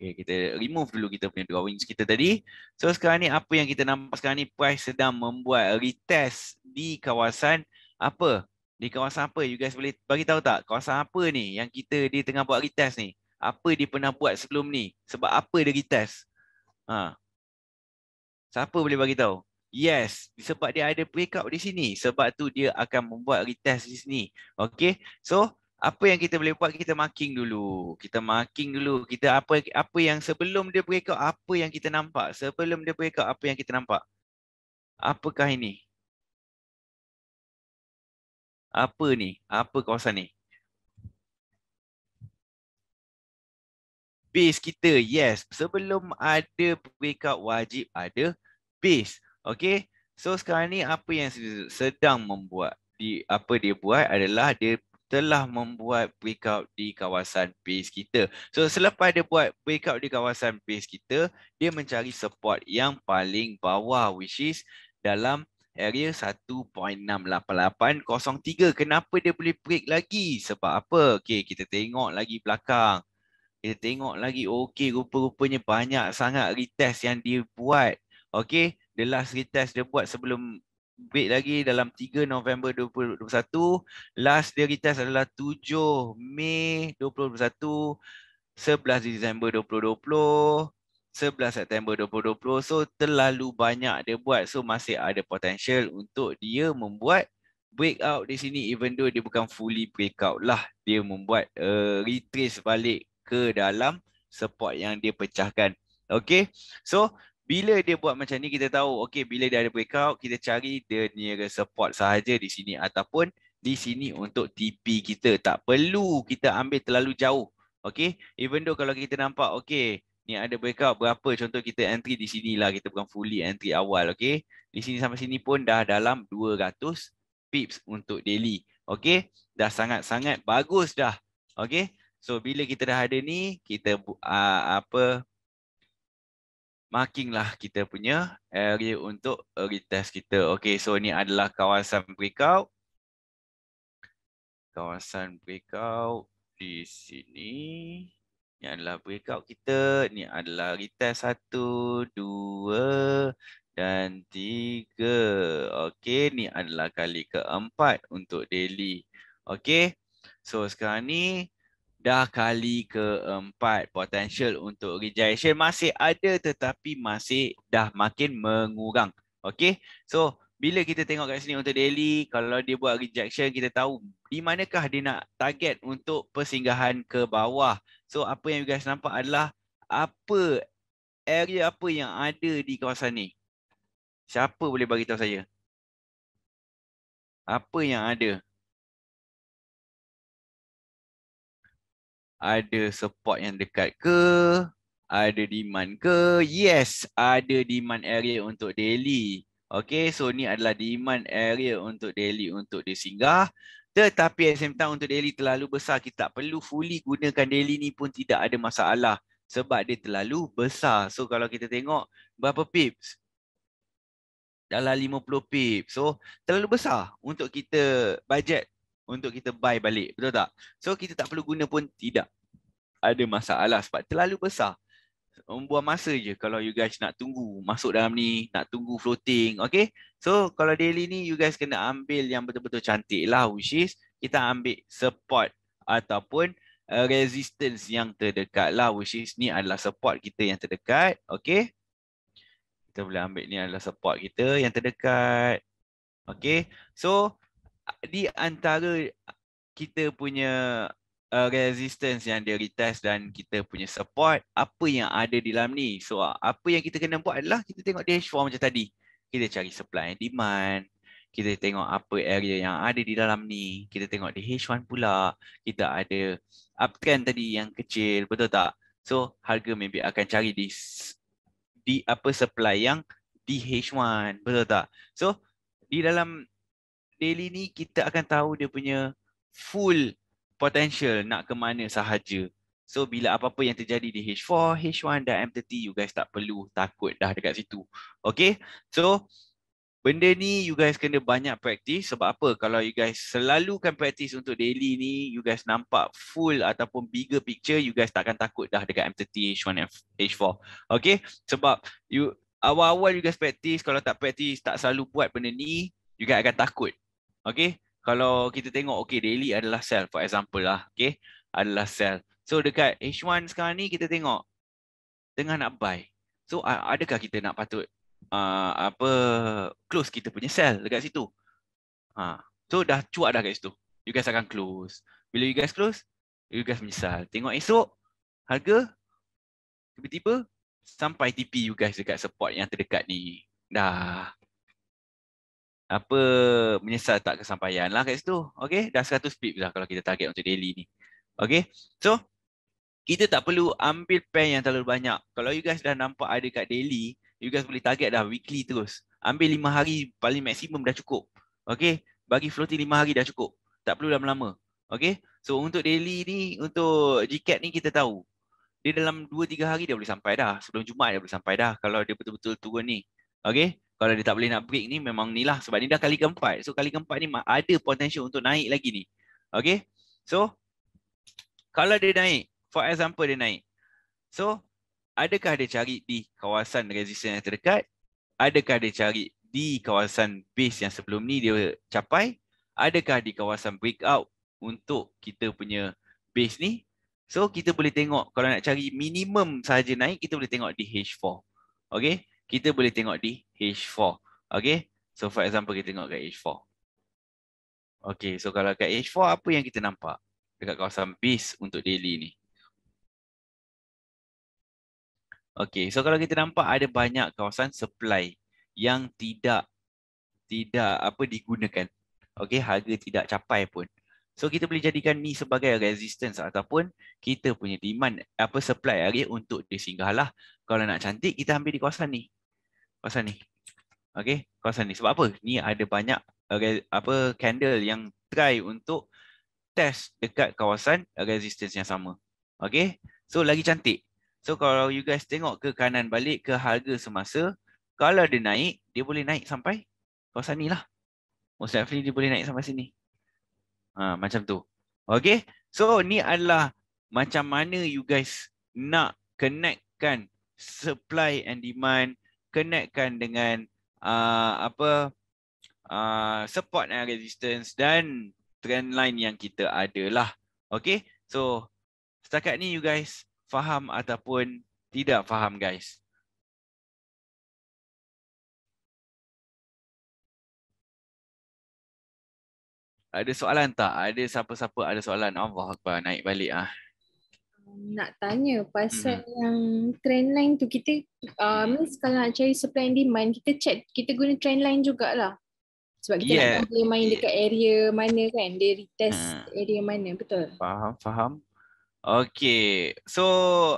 Speaker 2: okay kita remove dulu kita punya drawings kita tadi so sekarang ni apa yang kita nampak sekarang ni price sedang membuat retest di kawasan apa di kawasan apa you guys boleh bagi tahu tak kawasan apa ni yang kita dia tengah buat retest ni apa dia pernah buat sebelum ni sebab apa dia retest ha Siapa boleh bagi tahu? Yes, sebab dia ada breakout di sini. Sebab tu dia akan membuat retest di sini. Okay, so apa yang kita boleh buat kita marking dulu. Kita marking dulu kita apa apa yang sebelum dia breakout apa yang kita nampak. Sebelum dia breakout apa yang kita nampak. Apakah ini?
Speaker 1: Apa ni? Apa kawasan ni? base kita. Yes, sebelum
Speaker 2: ada breakout wajib ada base. Okay, so sekarang ni apa yang sedang membuat di apa dia buat adalah dia telah membuat breakout di kawasan base kita. So selepas dia buat breakout di kawasan base kita, dia mencari support yang paling bawah which is dalam area 1.68803. Kenapa dia boleh break lagi? Sebab apa? Okay, kita tengok lagi belakang kita tengok lagi okey rupa-rupanya banyak sangat retest yang dia buat okey the last retest dia buat sebelum break lagi dalam 3 November 2021 last dia retest adalah 7 Mei 2021 11 Disember 2020 11 September 2020 so terlalu banyak dia buat so masih ada potential untuk dia membuat breakout di sini even though dia bukan fully breakout lah dia membuat uh, retrace balik ke dalam support yang dia pecahkan. Okay. So, bila dia buat macam ni, kita tahu, okay, bila dia ada breakout, kita cari dia nearest support sahaja di sini ataupun di sini untuk TP kita. Tak perlu kita ambil terlalu jauh. Okay. Even though kalau kita nampak, okay, ni ada breakout berapa contoh kita entry di sini lah kita bukan fully entry awal okay? di sini sampai sini pun dah dalam 200 pips untuk daily okay? dah sangat-sangat bagus dah okay? So bila kita dah ada ni, kita uh, apa marking lah kita punya area untuk early kita. Okay, so ni adalah kawasan breakout. Kawasan breakout di sini. Ni adalah breakout kita. Ni adalah retest satu, dua dan tiga. Okay, ni adalah kali keempat untuk daily. Okay, so sekarang ni dah kali keempat potential untuk rejection masih ada tetapi masih dah makin mengurang. Okay, so bila kita tengok kat sini untuk daily, kalau dia buat rejection kita tahu di manakah dia nak target untuk persinggahan ke bawah. So apa yang you guys nampak adalah apa
Speaker 1: area apa yang ada di kawasan ni. Siapa boleh bagi tahu saya? Apa yang ada? ada support yang dekat ke ada demand
Speaker 2: ke yes ada demand area untuk daily Okay, so ni adalah demand area untuk daily untuk disinggah tetapi at same time untuk daily terlalu besar kita tak perlu fully gunakan daily ni pun tidak ada masalah sebab dia terlalu besar so kalau kita tengok berapa pips dalam 50 pips. So terlalu besar untuk kita budget untuk kita buy balik. Betul tak? So kita tak perlu guna pun tidak ada masalah sebab terlalu besar. Membuang masa je kalau you guys nak tunggu masuk dalam ni, nak tunggu floating. Okay? So kalau daily ni you guys kena ambil yang betul-betul cantik lah which is kita ambil support ataupun uh, resistance yang terdekat lah which is ni adalah support kita yang terdekat. Okay? Kita boleh ambil ni adalah support kita yang terdekat. Okay? So di antara kita punya uh, resistance yang dia retest dan kita punya support apa yang ada di dalam ni so uh, apa yang kita kena buat adalah kita tengok dash form macam tadi kita cari supply and demand kita tengok apa area yang ada di dalam ni kita tengok di H1 pula kita ada uptrend tadi yang kecil betul tak so harga maybe akan cari di di apa supply yang di H1 betul tak so di dalam daily ni kita akan tahu dia punya full potential nak ke mana sahaja. So bila apa-apa yang terjadi di H4, H1 dan M30 you guys tak perlu takut dah dekat situ. Okay? So benda ni you guys kena banyak practice sebab apa? Kalau you guys selalukan practice untuk daily ni you guys nampak full ataupun bigger picture you guys takkan takut dah dekat M30, H1 dan H4. Okay? Sebab you awal-awal you guys practice kalau tak practice tak selalu buat benda ni you guys akan takut Okay, kalau kita tengok, okay, daily adalah sell for example lah. Okay, adalah sell. So, dekat H1 sekarang ni kita tengok tengah nak buy. So, adakah kita nak patut uh, apa close kita punya sell dekat situ? Ha. So, dah cuak dah kat situ. You guys akan close. Bila you guys close, you guys menyesal. Tengok esok, harga tiba-tiba sampai TP you guys dekat support yang terdekat ni. Dah apa menyesal tak kesampaian lah kat situ. Okay, dah 100 pip dah kalau kita target untuk daily ni. Okay, so kita tak perlu ambil pen yang terlalu banyak. Kalau you guys dah nampak ada kat daily, you guys boleh target dah weekly terus. Ambil 5 hari paling maksimum dah cukup. Okay, bagi floating 5 hari dah cukup. Tak perlu lama-lama. Okay, so untuk daily ni, untuk GCAT ni kita tahu. Dia dalam 2-3 hari dia boleh sampai dah. Sebelum Jumaat dia boleh sampai dah kalau dia betul-betul turun ni. Okay, kalau dia tak boleh nak break ni memang ni lah sebab ni dah kali keempat so kali keempat ni ada potensi untuk naik lagi ni okay so kalau dia naik for example dia naik so adakah dia cari di kawasan resistance yang terdekat adakah dia cari di kawasan base yang sebelum ni dia capai adakah di kawasan breakout untuk kita punya base ni so kita boleh tengok kalau nak cari minimum saja naik kita boleh tengok di H4 okay kita boleh tengok di H4. Okay. So for example kita tengok
Speaker 1: kat H4. Okay. So kalau kat H4 apa yang kita nampak? Dekat kawasan base untuk daily ni. Okay. So
Speaker 2: kalau kita nampak ada banyak kawasan supply yang tidak tidak apa digunakan. Okay. Harga tidak capai pun. So kita boleh jadikan ni sebagai resistance ataupun kita punya demand apa supply area untuk disinggahlah. Kalau nak cantik kita ambil di kawasan ni kawasan ni. Okey, kawasan ni. Sebab apa? Ni ada banyak okay, apa candle yang try untuk test dekat kawasan resistance yang sama. Okey. So lagi cantik. So kalau you guys tengok ke kanan balik ke harga semasa, kalau dia naik, dia boleh naik sampai kawasan ni lah. Most likely dia boleh naik sampai sini. Ha, macam tu. Okay. So ni adalah macam mana you guys nak connectkan supply and demand connectkan dengan uh, apa uh, support and resistance dan trend line yang kita ada lah. Okay,
Speaker 1: so setakat ni you guys faham ataupun tidak faham guys. Ada soalan tak? Ada siapa-siapa ada soalan? Allah Akbar,
Speaker 2: naik balik ah
Speaker 1: nak tanya pasal hmm. yang trendline tu kita
Speaker 2: uh, means kalau nak cari supply and demand kita check kita guna trendline jugalah sebab kita yeah. nak tahu main yeah. dekat area mana kan dia retest hmm. area mana betul faham faham Okay, so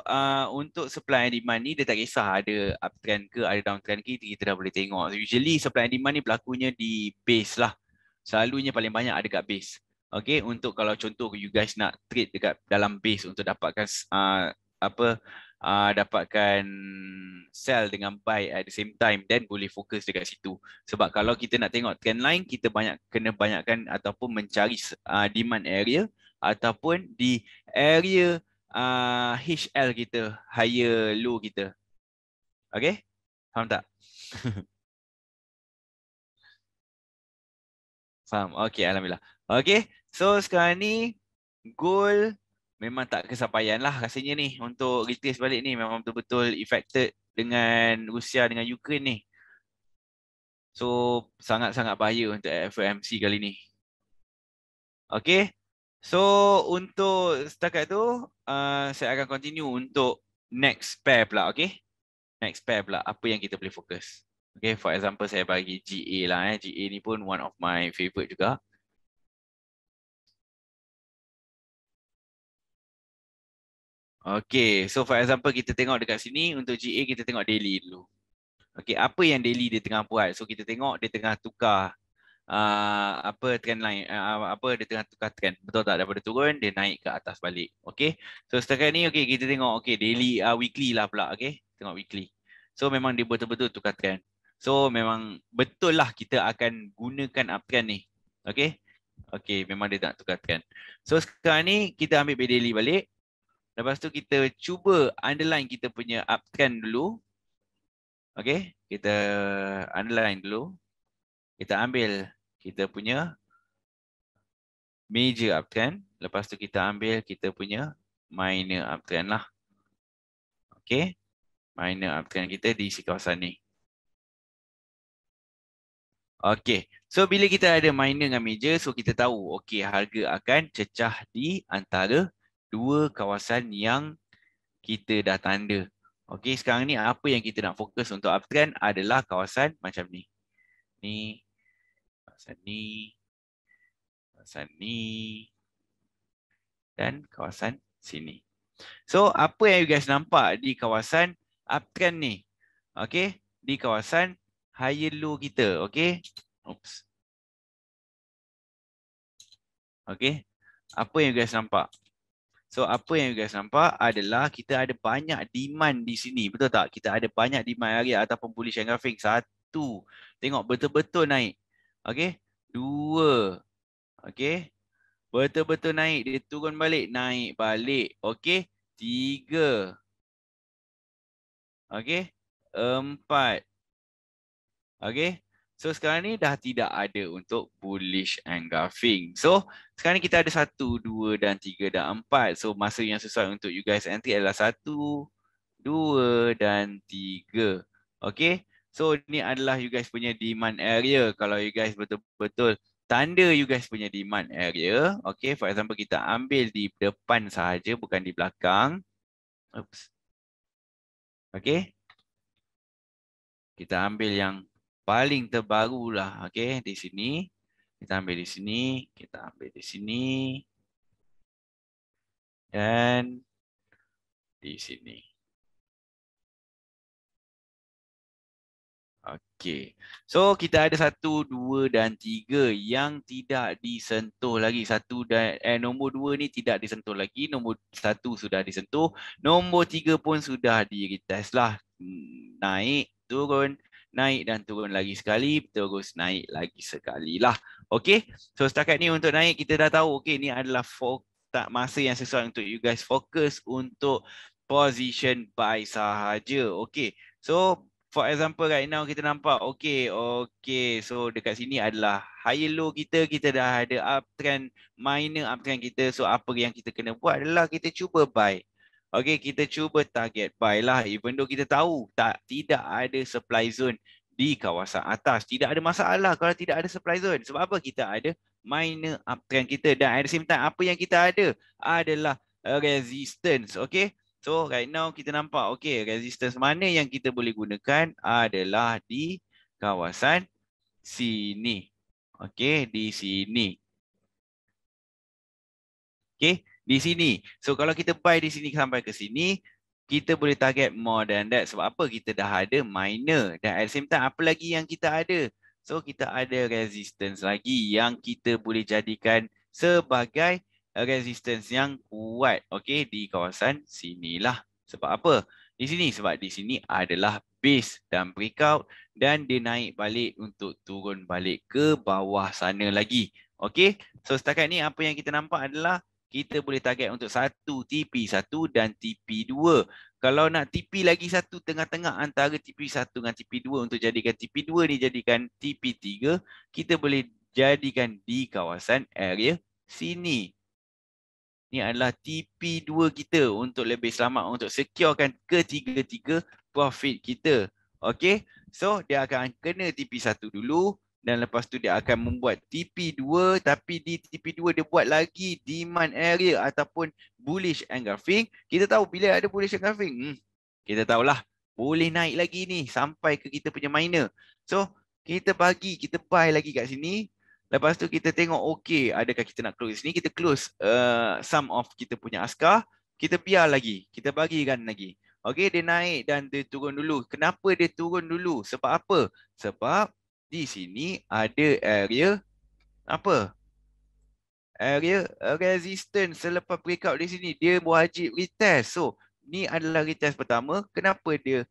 Speaker 2: uh, untuk supply and demand ni dia tak kisah ada uptrend ke ada downtrend ke kita, kita dah boleh tengok Usually supply and demand ni berlakunya di base lah Selalunya paling banyak ada kat base Okay, untuk kalau contoh you guys nak trade dekat dalam base untuk dapatkan uh, apa uh, dapatkan sell dengan buy at the same time then boleh fokus dekat situ. Sebab kalau kita nak tengok trend line kita banyak kena banyakkan ataupun mencari uh, demand area ataupun di
Speaker 1: area uh, HL kita, higher low kita. Okay, faham tak? [laughs] faham, okay Alhamdulillah. Okay, So sekarang ni goal
Speaker 2: memang tak kesampaian lah rasanya ni untuk retest balik ni memang betul-betul affected dengan Rusia dengan Ukraine ni. So sangat-sangat bahaya untuk FOMC kali ni. Okay. So untuk setakat tu uh, saya akan continue untuk next pair pula okay.
Speaker 1: Next pair pula apa yang kita boleh fokus. Okay for example saya bagi GA lah eh. GA ni pun one of my favorite juga. Okay, so for example kita tengok dekat sini untuk GA kita
Speaker 2: tengok daily dulu. Okay, apa yang daily dia tengah buat? So kita tengok dia tengah tukar uh, apa trend line, uh, apa dia tengah tukar trend. Betul tak? Daripada turun, dia naik ke atas balik. Okay, so setakat ni okay, kita tengok okay, daily uh, weekly lah pula. Okay, tengok weekly. So memang dia betul-betul tukar trend. So memang betul lah kita akan gunakan uptrend ni. Okay, okay memang dia tak tukar trend. So sekarang ni kita ambil daily balik. Lepas tu kita cuba underline kita punya uptrend dulu. Okey, kita underline dulu. Kita ambil kita punya major uptrend. Lepas tu kita ambil
Speaker 1: kita punya minor uptrend lah. Okey, minor uptrend kita di kawasan ni. Okey, so
Speaker 2: bila kita ada minor dengan major, so kita tahu okey harga akan cecah di antara dua kawasan yang kita dah tanda. Okey, sekarang ni apa yang kita nak fokus untuk uptrend adalah kawasan macam ni. Ni, kawasan ni, kawasan ni dan kawasan sini. So, apa yang you guys nampak di kawasan uptrend ni?
Speaker 1: Okey, di kawasan higher low kita, okey? Oops. Okey. Apa yang you guys nampak? So apa yang you guys nampak adalah kita ada banyak demand di sini. Betul tak? Kita ada
Speaker 2: banyak demand area ataupun bullish and graphic. Satu. Tengok betul-betul naik. Okay. Dua. Okay. Betul-betul naik. Dia turun balik. Naik balik. Okay. Tiga. Okay. Empat. Okay. So sekarang ni dah tidak ada untuk bullish engulfing. So sekarang ni kita ada satu, dua dan tiga dan empat. So masa yang susah untuk you guys entry adalah satu, dua dan tiga. Okay. So ni adalah you guys punya demand area. Kalau you guys betul-betul tanda you guys punya demand area. Okay. For example kita ambil di depan sahaja bukan di belakang. Oops. Okay. Kita ambil yang paling terbaru lah, okay? di sini
Speaker 1: kita ambil di sini kita ambil di sini dan di sini Okey. So kita ada satu, dua dan
Speaker 2: tiga yang tidak disentuh lagi. Satu dan eh nombor dua ni tidak disentuh lagi. Nombor satu sudah disentuh. Nombor tiga pun sudah di retest lah. Hmm, naik turun naik dan turun lagi sekali, terus naik lagi sekali lah. Okay, so setakat ni untuk naik kita dah tahu, okay, ni adalah tak masa yang sesuai untuk you guys fokus untuk position buy sahaja. Okay, so for example right now kita nampak, okay, okay, so dekat sini adalah high low kita, kita dah ada uptrend, minor uptrend kita, so apa yang kita kena buat adalah kita cuba buy Okay, kita cuba target buy lah even though kita tahu tak tidak ada supply zone di kawasan atas. Tidak ada masalah kalau tidak ada supply zone. Sebab apa kita ada minor uptrend kita dan at the same time apa yang kita ada adalah resistance. Okay, so right now kita nampak okay resistance mana yang kita boleh gunakan adalah di kawasan sini. Okay, di sini. Okay di sini. So kalau kita buy di sini sampai ke sini, kita boleh target more than that. Sebab apa? Kita dah ada minor. Dan at the same time, apa lagi yang kita ada? So kita ada resistance lagi yang kita boleh jadikan sebagai resistance yang kuat. Okay, di kawasan sinilah. Sebab apa? Di sini. Sebab di sini adalah base dan breakout dan dia naik balik untuk turun balik ke bawah sana lagi. Okay, so setakat ni apa yang kita nampak adalah kita boleh target untuk satu TP1 dan TP2. Kalau nak TP lagi satu tengah-tengah antara TP1 dengan TP2 untuk jadikan TP2 ni jadikan TP3, kita boleh jadikan di kawasan area sini. Ini adalah TP2 kita untuk lebih selamat untuk securekan ketiga-tiga profit kita. Okay, so dia akan kena TP1 dulu dan lepas tu dia akan membuat TP2 tapi di TP2 dia buat lagi demand area ataupun bullish engulfing kita tahu bila ada bullish engulfing hmm, kita tahulah boleh naik lagi ni sampai ke kita punya miner so kita bagi kita buy lagi kat sini lepas tu kita tengok okey adakah kita nak close sini kita close uh, some of kita punya askar kita biar lagi kita bagi kan lagi okey dia naik dan dia turun dulu kenapa dia turun dulu sebab apa sebab di sini ada area apa? Area resistance selepas breakout di sini dia wajib retest. So ni adalah retest pertama. Kenapa dia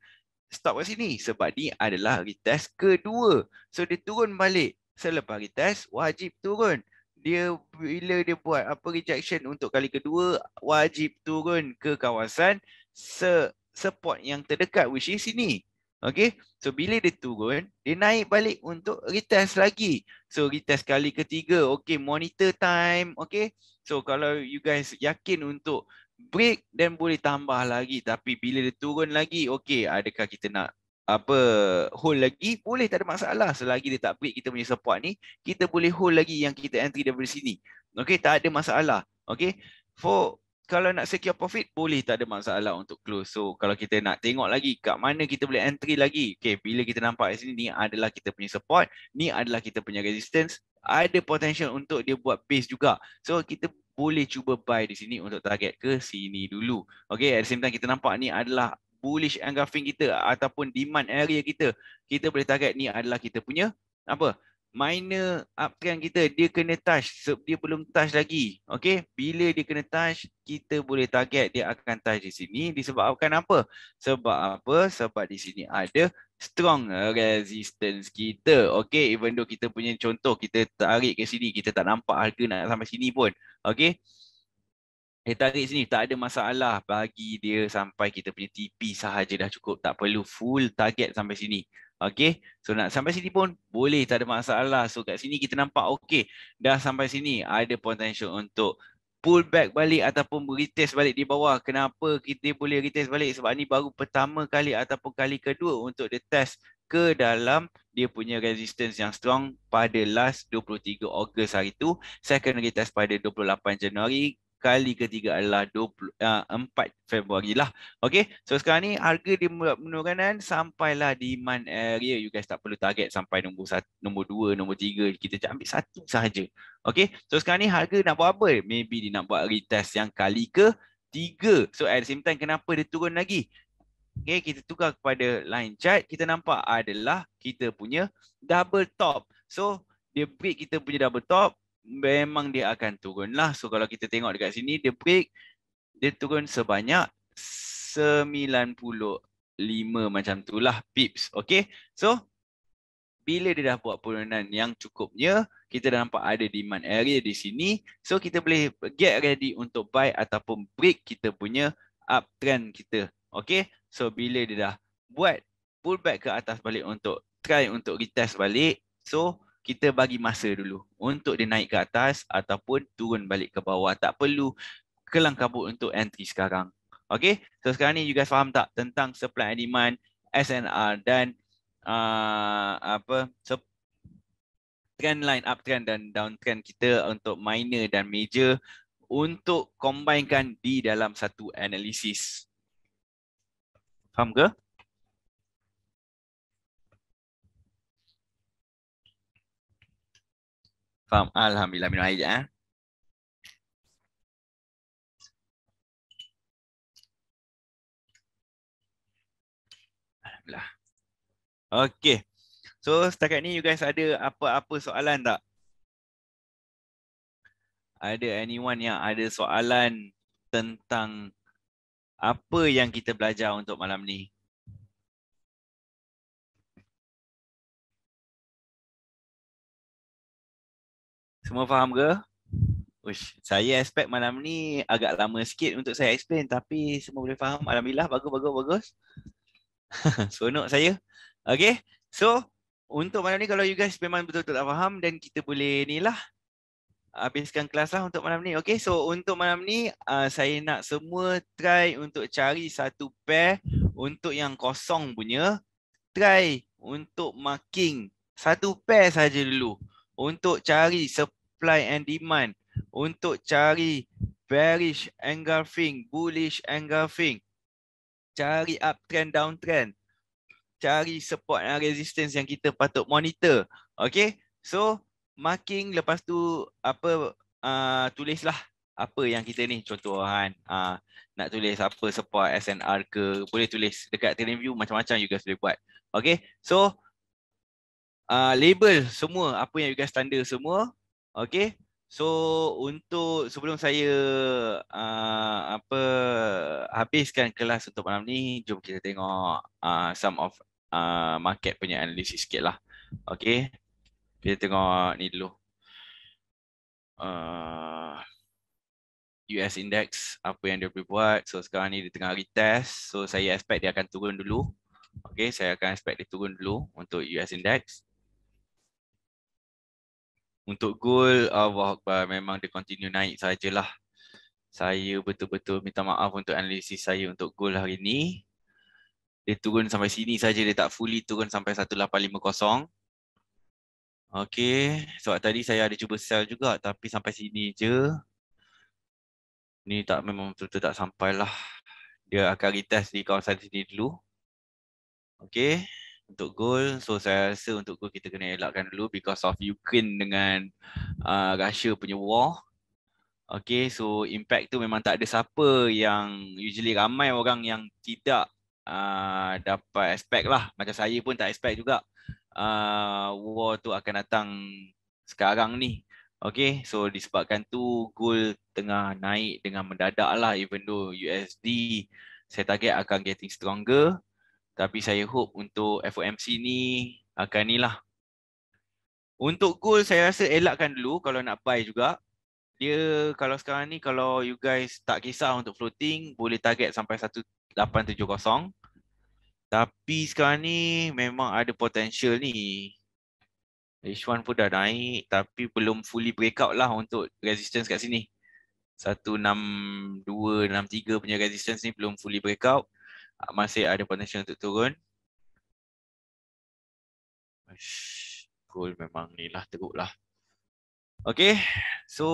Speaker 2: stop kat sini? Sebab ni adalah retest kedua. So dia turun balik selepas retest wajib turun. Dia bila dia buat apa rejection untuk kali kedua wajib turun ke kawasan se support yang terdekat which is sini. Okay. So bila dia turun, dia naik balik untuk retest lagi. So retest kali ketiga. Okay. Monitor time. Okay. So kalau you guys yakin untuk break, then boleh tambah lagi. Tapi bila dia turun lagi, okay. Adakah kita nak apa hold lagi boleh tak ada masalah selagi dia tak break kita punya support ni kita boleh hold lagi yang kita entry daripada sini Okay, tak ada masalah Okay, for kalau nak secure profit boleh tak ada masalah untuk close. So kalau kita nak tengok lagi kat mana kita boleh entry lagi. Okay bila kita nampak di sini ni adalah kita punya support. Ni adalah kita punya resistance. Ada potential untuk dia buat base juga. So kita boleh cuba buy di sini untuk target ke sini dulu. Okay at the same time kita nampak ni adalah bullish engulfing kita ataupun demand area kita. Kita boleh target ni adalah kita punya apa? minor uptrend kita dia kena touch sebab dia belum touch lagi okey bila dia kena touch kita boleh target dia akan touch di sini disebabkan apa sebab apa sebab di sini ada strong resistance kita okey even though kita punya contoh kita tarik ke sini kita tak nampak harga nak sampai sini pun okey dia tarik sini tak ada masalah bagi dia sampai kita punya TP sahaja dah cukup tak perlu full target sampai sini Okay, so nak sampai sini pun boleh tak ada masalah. So kat sini kita nampak okay dah sampai sini ada potential untuk pull back balik ataupun retest balik di bawah. Kenapa kita boleh retest balik? Sebab ni baru pertama kali ataupun kali kedua untuk dia test ke dalam dia punya resistance yang strong pada last 23 Ogos hari tu. Secondary test pada 28 Januari kali ketiga adalah 24 uh, ah, Februari lah. Okay. So sekarang ni harga di penurunan lah di man area. You guys tak perlu target sampai nombor satu, nombor dua, nombor tiga. Kita cakap ambil satu sahaja. Okay. So sekarang ni harga nak buat apa? Maybe dia nak buat retest yang kali ke tiga. So at the same time kenapa dia turun lagi? Okay, kita tukar kepada line chart. Kita nampak adalah kita punya double top. So, dia break kita punya double top memang dia akan turun lah. So kalau kita tengok dekat sini, dia break, dia turun sebanyak 95 macam tu lah pips. Okay, so bila dia dah buat penurunan yang cukupnya, kita dah nampak ada demand area di sini. So kita boleh get ready untuk buy ataupun break kita punya uptrend kita. Okay, so bila dia dah buat pullback ke atas balik untuk try untuk retest balik, so kita bagi masa dulu untuk dia naik ke atas ataupun turun balik ke bawah. Tak perlu kelang kabut untuk entry sekarang. Okay, so sekarang ni you guys faham tak tentang supply and demand, SNR dan uh, apa trend line uptrend dan downtrend kita untuk minor dan major untuk combinekan
Speaker 1: di dalam satu analisis. Faham ke? Faham? Alhamdulillah minum air je eh? Alhamdulillah Okay So setakat ni you guys ada apa-apa soalan tak?
Speaker 2: Ada anyone yang ada soalan
Speaker 1: tentang apa yang kita belajar untuk malam ni? Semua faham ke? Ush, saya expect malam ni agak lama sikit
Speaker 2: untuk saya explain tapi semua boleh faham. Alhamdulillah, bagus, bagus, bagus. Sonok [laughs] saya. Okay, so untuk malam ni kalau you guys memang betul-betul tak faham dan kita boleh ni lah habiskan kelas lah untuk malam ni. Okay, so untuk malam ni uh, saya nak semua try untuk cari satu pair untuk yang kosong punya. Try untuk marking satu pair saja dulu untuk cari supply and demand, untuk cari bearish engulfing, bullish engulfing, cari uptrend, downtrend, cari support and resistance yang kita patut monitor. Okay, so marking lepas tu apa uh, tulislah apa yang kita ni contoh kan uh, nak tulis apa support SNR ke boleh tulis dekat trading view macam-macam you guys boleh buat okey so uh, label semua apa yang you guys tanda semua okay so untuk sebelum saya uh, apa habiskan kelas untuk malam ni jom kita tengok uh, some of uh, market punya analisis sikit lah okay kita tengok ni dulu uh, US index apa yang dia boleh buat so sekarang ni dia tengah retest so saya expect dia akan turun dulu Okay, saya akan expect dia turun dulu untuk US index untuk gol Allah Akbar memang dia continue naik sajalah. Saya betul-betul minta maaf untuk analisis saya untuk gol hari ini. Dia turun sampai sini saja dia tak fully turun sampai 1850. Okey, sebab tadi saya ada cuba sell juga tapi sampai sini je. Ni tak memang betul-betul tak sampailah. Dia akan retest di kawasan sini dulu. Okey untuk goal so saya rasa untuk goal kita kena elakkan dulu because of Ukraine dengan uh, Russia punya war Okay, so impact tu memang tak ada siapa yang usually ramai orang yang tidak uh, dapat expect lah. Macam saya pun tak expect juga uh, war tu akan datang sekarang ni. Okay, so disebabkan tu gold tengah naik dengan mendadak lah even though USD saya target akan getting stronger. Tapi saya hope untuk FOMC ni akan ni lah. Untuk gold saya rasa elakkan dulu kalau nak buy juga. Dia kalau sekarang ni kalau you guys tak kisah untuk floating boleh target sampai 1870. Tapi sekarang ni memang ada potential ni. H1 pun dah naik tapi belum fully breakout lah untuk resistance kat sini. 16263 punya resistance ni belum fully breakout. Ah, masih ada potensi untuk turun. Ush, goal memang ni lah teruk lah. Okay, so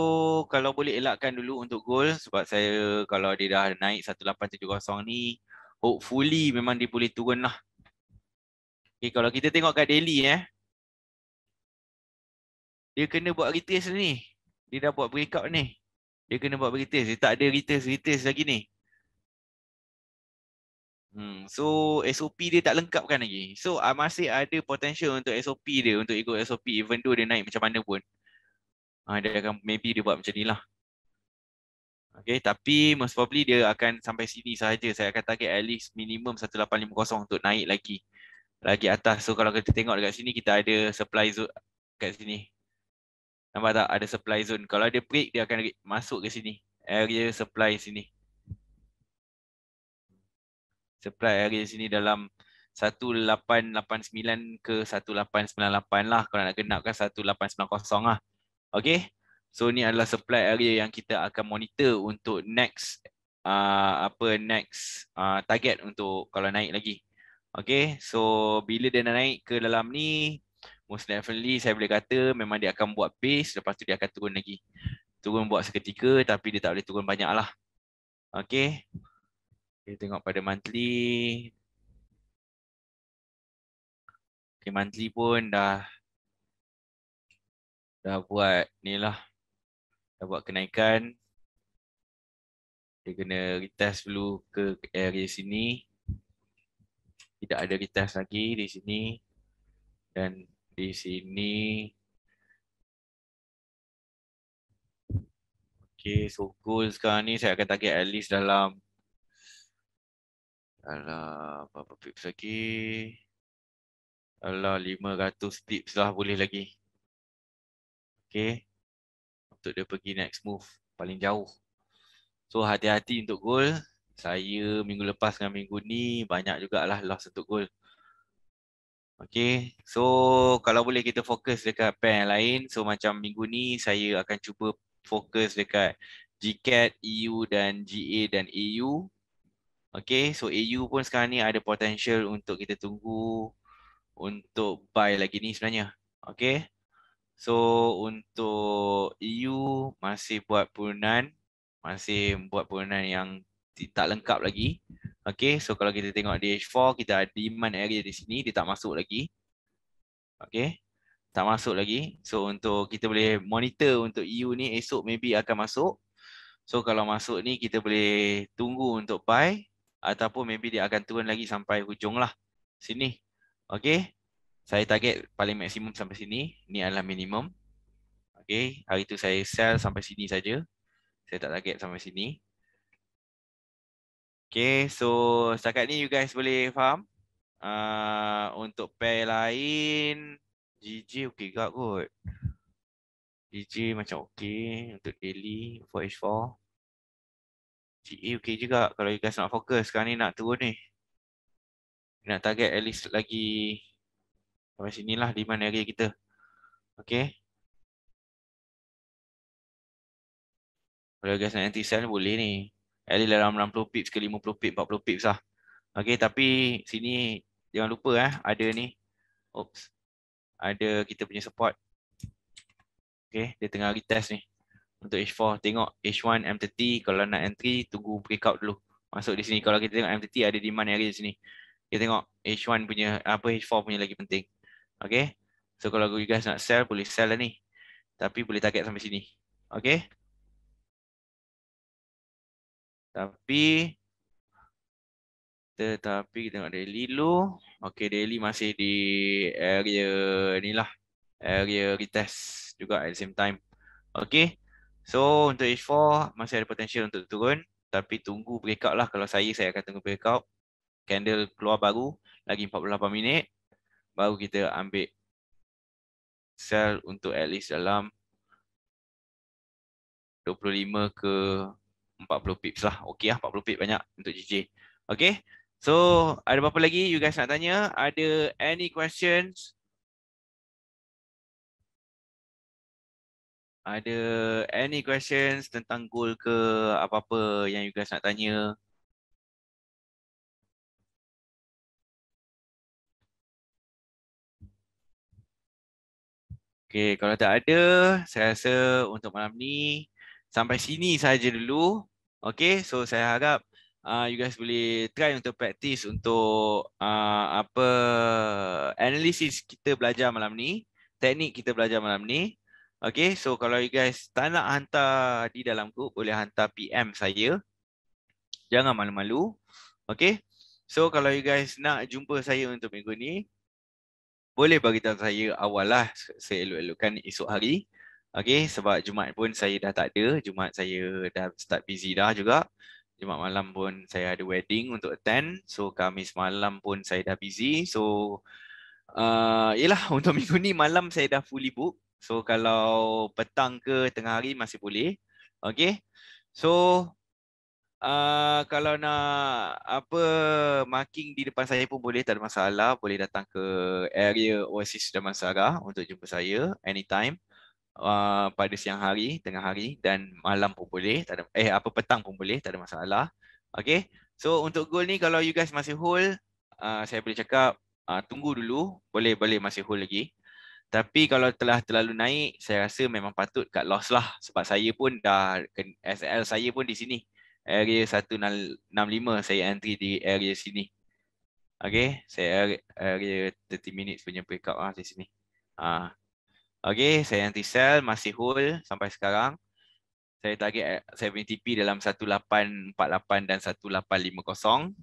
Speaker 2: kalau boleh elakkan dulu untuk goal sebab saya kalau dia dah naik 1870 ni hopefully memang dia boleh turun lah. Okay, kalau kita tengok kat daily eh. Dia kena buat retest ni. Dia dah buat breakout ni. Dia kena buat retest. Dia tak ada retest-retest lagi ni. Hmm. So SOP dia tak lengkap kan lagi. So uh, masih ada potential untuk SOP dia untuk ikut SOP even though dia naik macam mana pun. Uh, dia akan maybe dia buat macam ni lah. Okay, tapi most probably dia akan sampai sini sahaja. Saya akan target at least minimum 1850 untuk naik lagi. Lagi atas. So kalau kita tengok dekat sini, kita ada supply zone dekat sini. Nampak tak? Ada supply zone. Kalau dia break, dia akan masuk ke sini. Area supply sini supply area sini dalam 1889 ke 1898 lah kalau nak genapkan 1890 lah. Okay. So ni adalah supply area yang kita akan monitor untuk next uh, apa next uh, target untuk kalau naik lagi. Okay. So bila dia naik ke dalam ni most definitely saya boleh kata memang dia akan buat base lepas tu dia akan turun lagi. Turun buat seketika tapi dia tak boleh turun banyak lah.
Speaker 1: Okay. Kita tengok pada monthly. Okay, monthly pun dah dah buat ni lah. Dah buat kenaikan. Dia
Speaker 2: kena retest dulu ke area sini. Tidak ada retest
Speaker 1: lagi di sini. Dan di sini. Okay, so goal sekarang ni saya akan target at least dalam Alah, berapa pips lagi? Alah, 500 pips lah boleh lagi. Okay. Untuk dia pergi next move. Paling jauh. So, hati-hati
Speaker 2: untuk goal. Saya minggu lepas dengan minggu ni, banyak jugalah loss untuk goal. Okay. So, kalau boleh kita fokus dekat pen yang lain. So, macam minggu ni, saya akan cuba fokus dekat GCAT, EU dan GA dan AU. Okay, so AU pun sekarang ni ada potential untuk kita tunggu untuk buy lagi ni sebenarnya. Okay, so untuk EU masih buat penurunan, masih buat penurunan yang tak lengkap lagi. Okay, so kalau kita tengok di H4, kita ada demand area di sini, dia tak masuk lagi. Okay, tak masuk lagi. So untuk kita boleh monitor untuk EU ni esok maybe akan masuk. So kalau masuk ni kita boleh tunggu untuk buy ataupun maybe dia akan turun lagi sampai hujung lah sini. Okay. Saya target paling maksimum sampai sini. Ini adalah minimum. Okay. Hari tu saya sell sampai sini saja. Saya tak target sampai sini. Okay. So setakat ni you guys boleh faham. Uh, untuk pair lain. GG okay juga kot. GG macam okay. Untuk daily 4H4. GA okey juga kalau you guys nak fokus sekarang ni nak turun ni. Nak target at least
Speaker 1: lagi sampai sini lah di mana area kita. Okey. Kalau guys nak anti sell boleh ni. At least dalam 60 pips ke 50 pips, 40 pips lah. Okey tapi sini jangan lupa
Speaker 2: eh ada ni. Oops. Ada kita punya support. Okey, dia tengah retest ni untuk H4 tengok H1 M30 kalau nak entry tunggu breakout dulu masuk di sini kalau kita tengok M30 ada di mana? area di sini kita tengok H1 punya
Speaker 1: apa H4 punya lagi penting okey so kalau you guys nak sell boleh sell lah ni tapi boleh target sampai sini okey tapi tetapi kita tengok daily dulu okey daily
Speaker 2: masih di area ni lah. area retest juga at the same time okey So untuk H4 masih ada potensial untuk turun tapi tunggu breakout lah kalau saya saya akan tunggu breakout. Candle keluar baru lagi 48 minit
Speaker 1: baru kita ambil sell untuk at least dalam 25 ke 40 pips lah. Okay lah 40 pips banyak untuk JJ. Okay. So ada apa-apa lagi you guys nak tanya? Ada any questions? ada any questions tentang goal ke apa-apa yang you guys nak tanya? Okay, kalau tak ada, saya rasa untuk malam ni sampai sini saja dulu. Okay, so saya
Speaker 2: harap uh, you guys boleh try untuk practice untuk uh, apa analisis kita belajar malam ni, teknik kita belajar malam ni. Okay, so kalau you guys tak nak hantar di dalam group, boleh hantar PM saya. Jangan malu-malu. Okay, so kalau you guys nak jumpa saya untuk minggu ni, boleh bagi tahu saya awal lah seelok-elokkan esok hari. Okay, sebab Jumaat pun saya dah tak ada. Jumaat saya dah start busy dah juga. Jumaat malam pun saya ada wedding untuk attend. So, Kamis malam pun saya dah busy. So, uh, yelah [laughs] untuk minggu ni malam saya dah fully book. So kalau petang ke tengah hari masih boleh. Okay. So uh, kalau nak apa marking di depan saya pun boleh tak ada masalah. Boleh datang ke area Oasis Damansara untuk jumpa saya anytime. Uh, pada siang hari, tengah hari dan malam pun boleh. Tak ada, eh apa petang pun boleh. Tak ada masalah. Okay. So untuk goal ni kalau you guys masih hold, uh, saya boleh cakap uh, tunggu dulu. Boleh-boleh masih hold lagi. Tapi kalau telah terlalu naik, saya rasa memang patut kat loss lah. Sebab saya pun dah, SL saya pun di sini. Area 165 saya entry di area sini. Okay, saya area 30 minutes punya breakout lah di sini. Ah. Ha. Okay, saya entry sell, masih hold sampai sekarang. Saya target 7 p dalam 1848 dan 1850.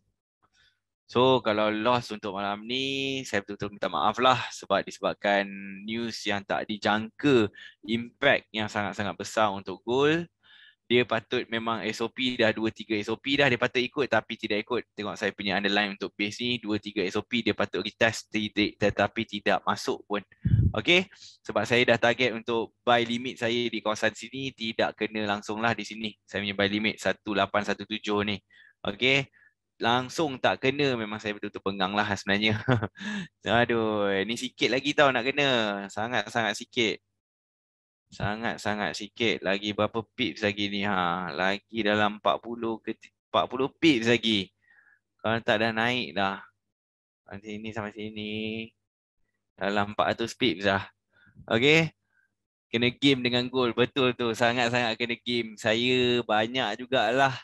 Speaker 2: So kalau loss untuk malam ni, saya betul-betul minta maaf lah sebab disebabkan news yang tak dijangka impact yang sangat-sangat besar untuk goal. Dia patut memang SOP dah 2-3 SOP dah dia patut ikut tapi tidak ikut. Tengok saya punya underline untuk base ni 2-3 SOP dia patut test titik, tetapi tidak masuk pun. Okay, sebab saya dah target untuk buy limit saya di kawasan sini tidak kena langsung lah di sini. Saya punya buy limit 1817 ni. Okay, langsung tak kena memang saya betul-betul pengang lah sebenarnya [laughs] Aduh, ini sikit lagi tau nak kena Sangat-sangat sikit Sangat-sangat sikit Lagi berapa pips lagi ni ha? Lagi dalam 40 ke 40 pips lagi Kalau tak dah naik dah Sampai sini sampai sini Dalam 400 pips dah. Okay Kena game dengan goal Betul tu Sangat-sangat kena game Saya banyak jugalah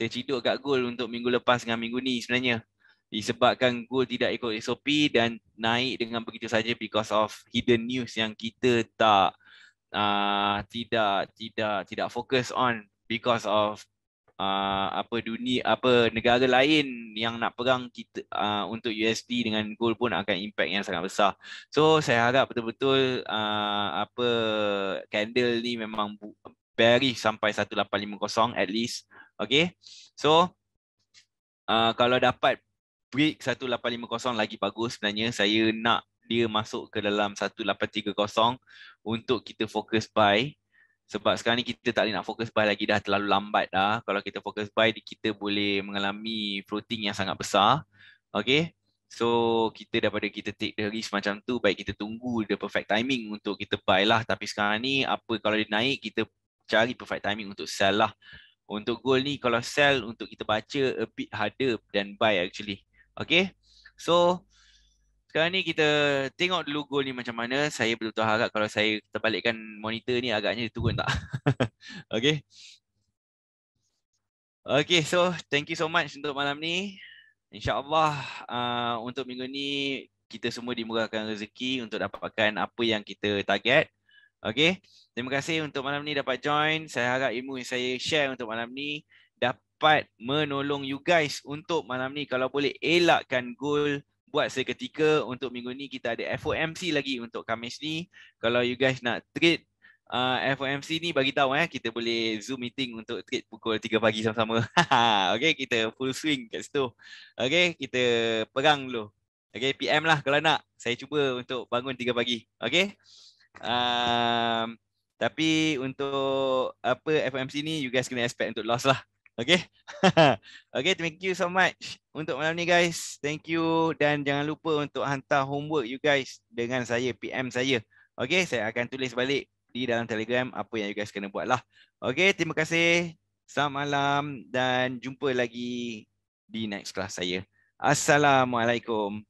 Speaker 2: terciduk kat gol untuk minggu lepas dengan minggu ni sebenarnya disebabkan gol tidak ikut SOP dan naik dengan begitu saja because of hidden news yang kita tak uh, tidak tidak tidak fokus on because of uh, apa dunia apa negara lain yang nak perang kita uh, untuk USD dengan gold pun akan impact yang sangat besar. So saya harap betul-betul uh, apa candle ni memang bearish sampai 1850 at least Okay. So, uh, kalau dapat brick 1850 lagi bagus sebenarnya. Saya nak dia masuk ke dalam 1830 untuk kita fokus buy. Sebab sekarang ni kita tak boleh nak fokus buy lagi dah terlalu lambat dah. Kalau kita fokus buy, kita boleh mengalami floating yang sangat besar. Okay. So kita daripada kita take the risk macam tu baik kita tunggu the perfect timing untuk kita buy lah tapi sekarang ni apa kalau dia naik kita cari perfect timing untuk sell lah untuk goal ni kalau sell untuk kita baca a bit harder than buy actually. Okay. So sekarang ni kita tengok dulu goal ni macam mana. Saya betul-betul harap kalau saya terbalikkan monitor ni agaknya dia turun tak. [laughs] okay. Okay so thank you so much untuk malam ni. InsyaAllah uh, untuk minggu ni kita semua dimurahkan rezeki untuk dapatkan apa yang kita target. Okay. Terima kasih untuk malam ni dapat join. Saya harap ilmu yang saya share untuk malam ni dapat menolong you guys untuk malam ni kalau boleh elakkan goal buat seketika untuk minggu ni kita ada FOMC lagi untuk Khamis ni. Kalau you guys nak trade Uh, FOMC ni bagi tahu eh kita boleh zoom meeting untuk trade pukul 3 pagi sama-sama. [laughs] okay kita full swing kat situ. Okay kita perang dulu. Okay PM lah kalau nak. Saya cuba untuk bangun 3 pagi. Okay um, tapi untuk apa FMC ni you guys kena expect untuk loss lah okay [laughs] okay thank you so much untuk malam ni guys thank you dan jangan lupa untuk hantar homework you guys dengan saya PM saya okay saya akan tulis balik di dalam telegram apa yang you guys kena buat lah okay terima kasih selamat malam dan jumpa lagi di next class saya Assalamualaikum.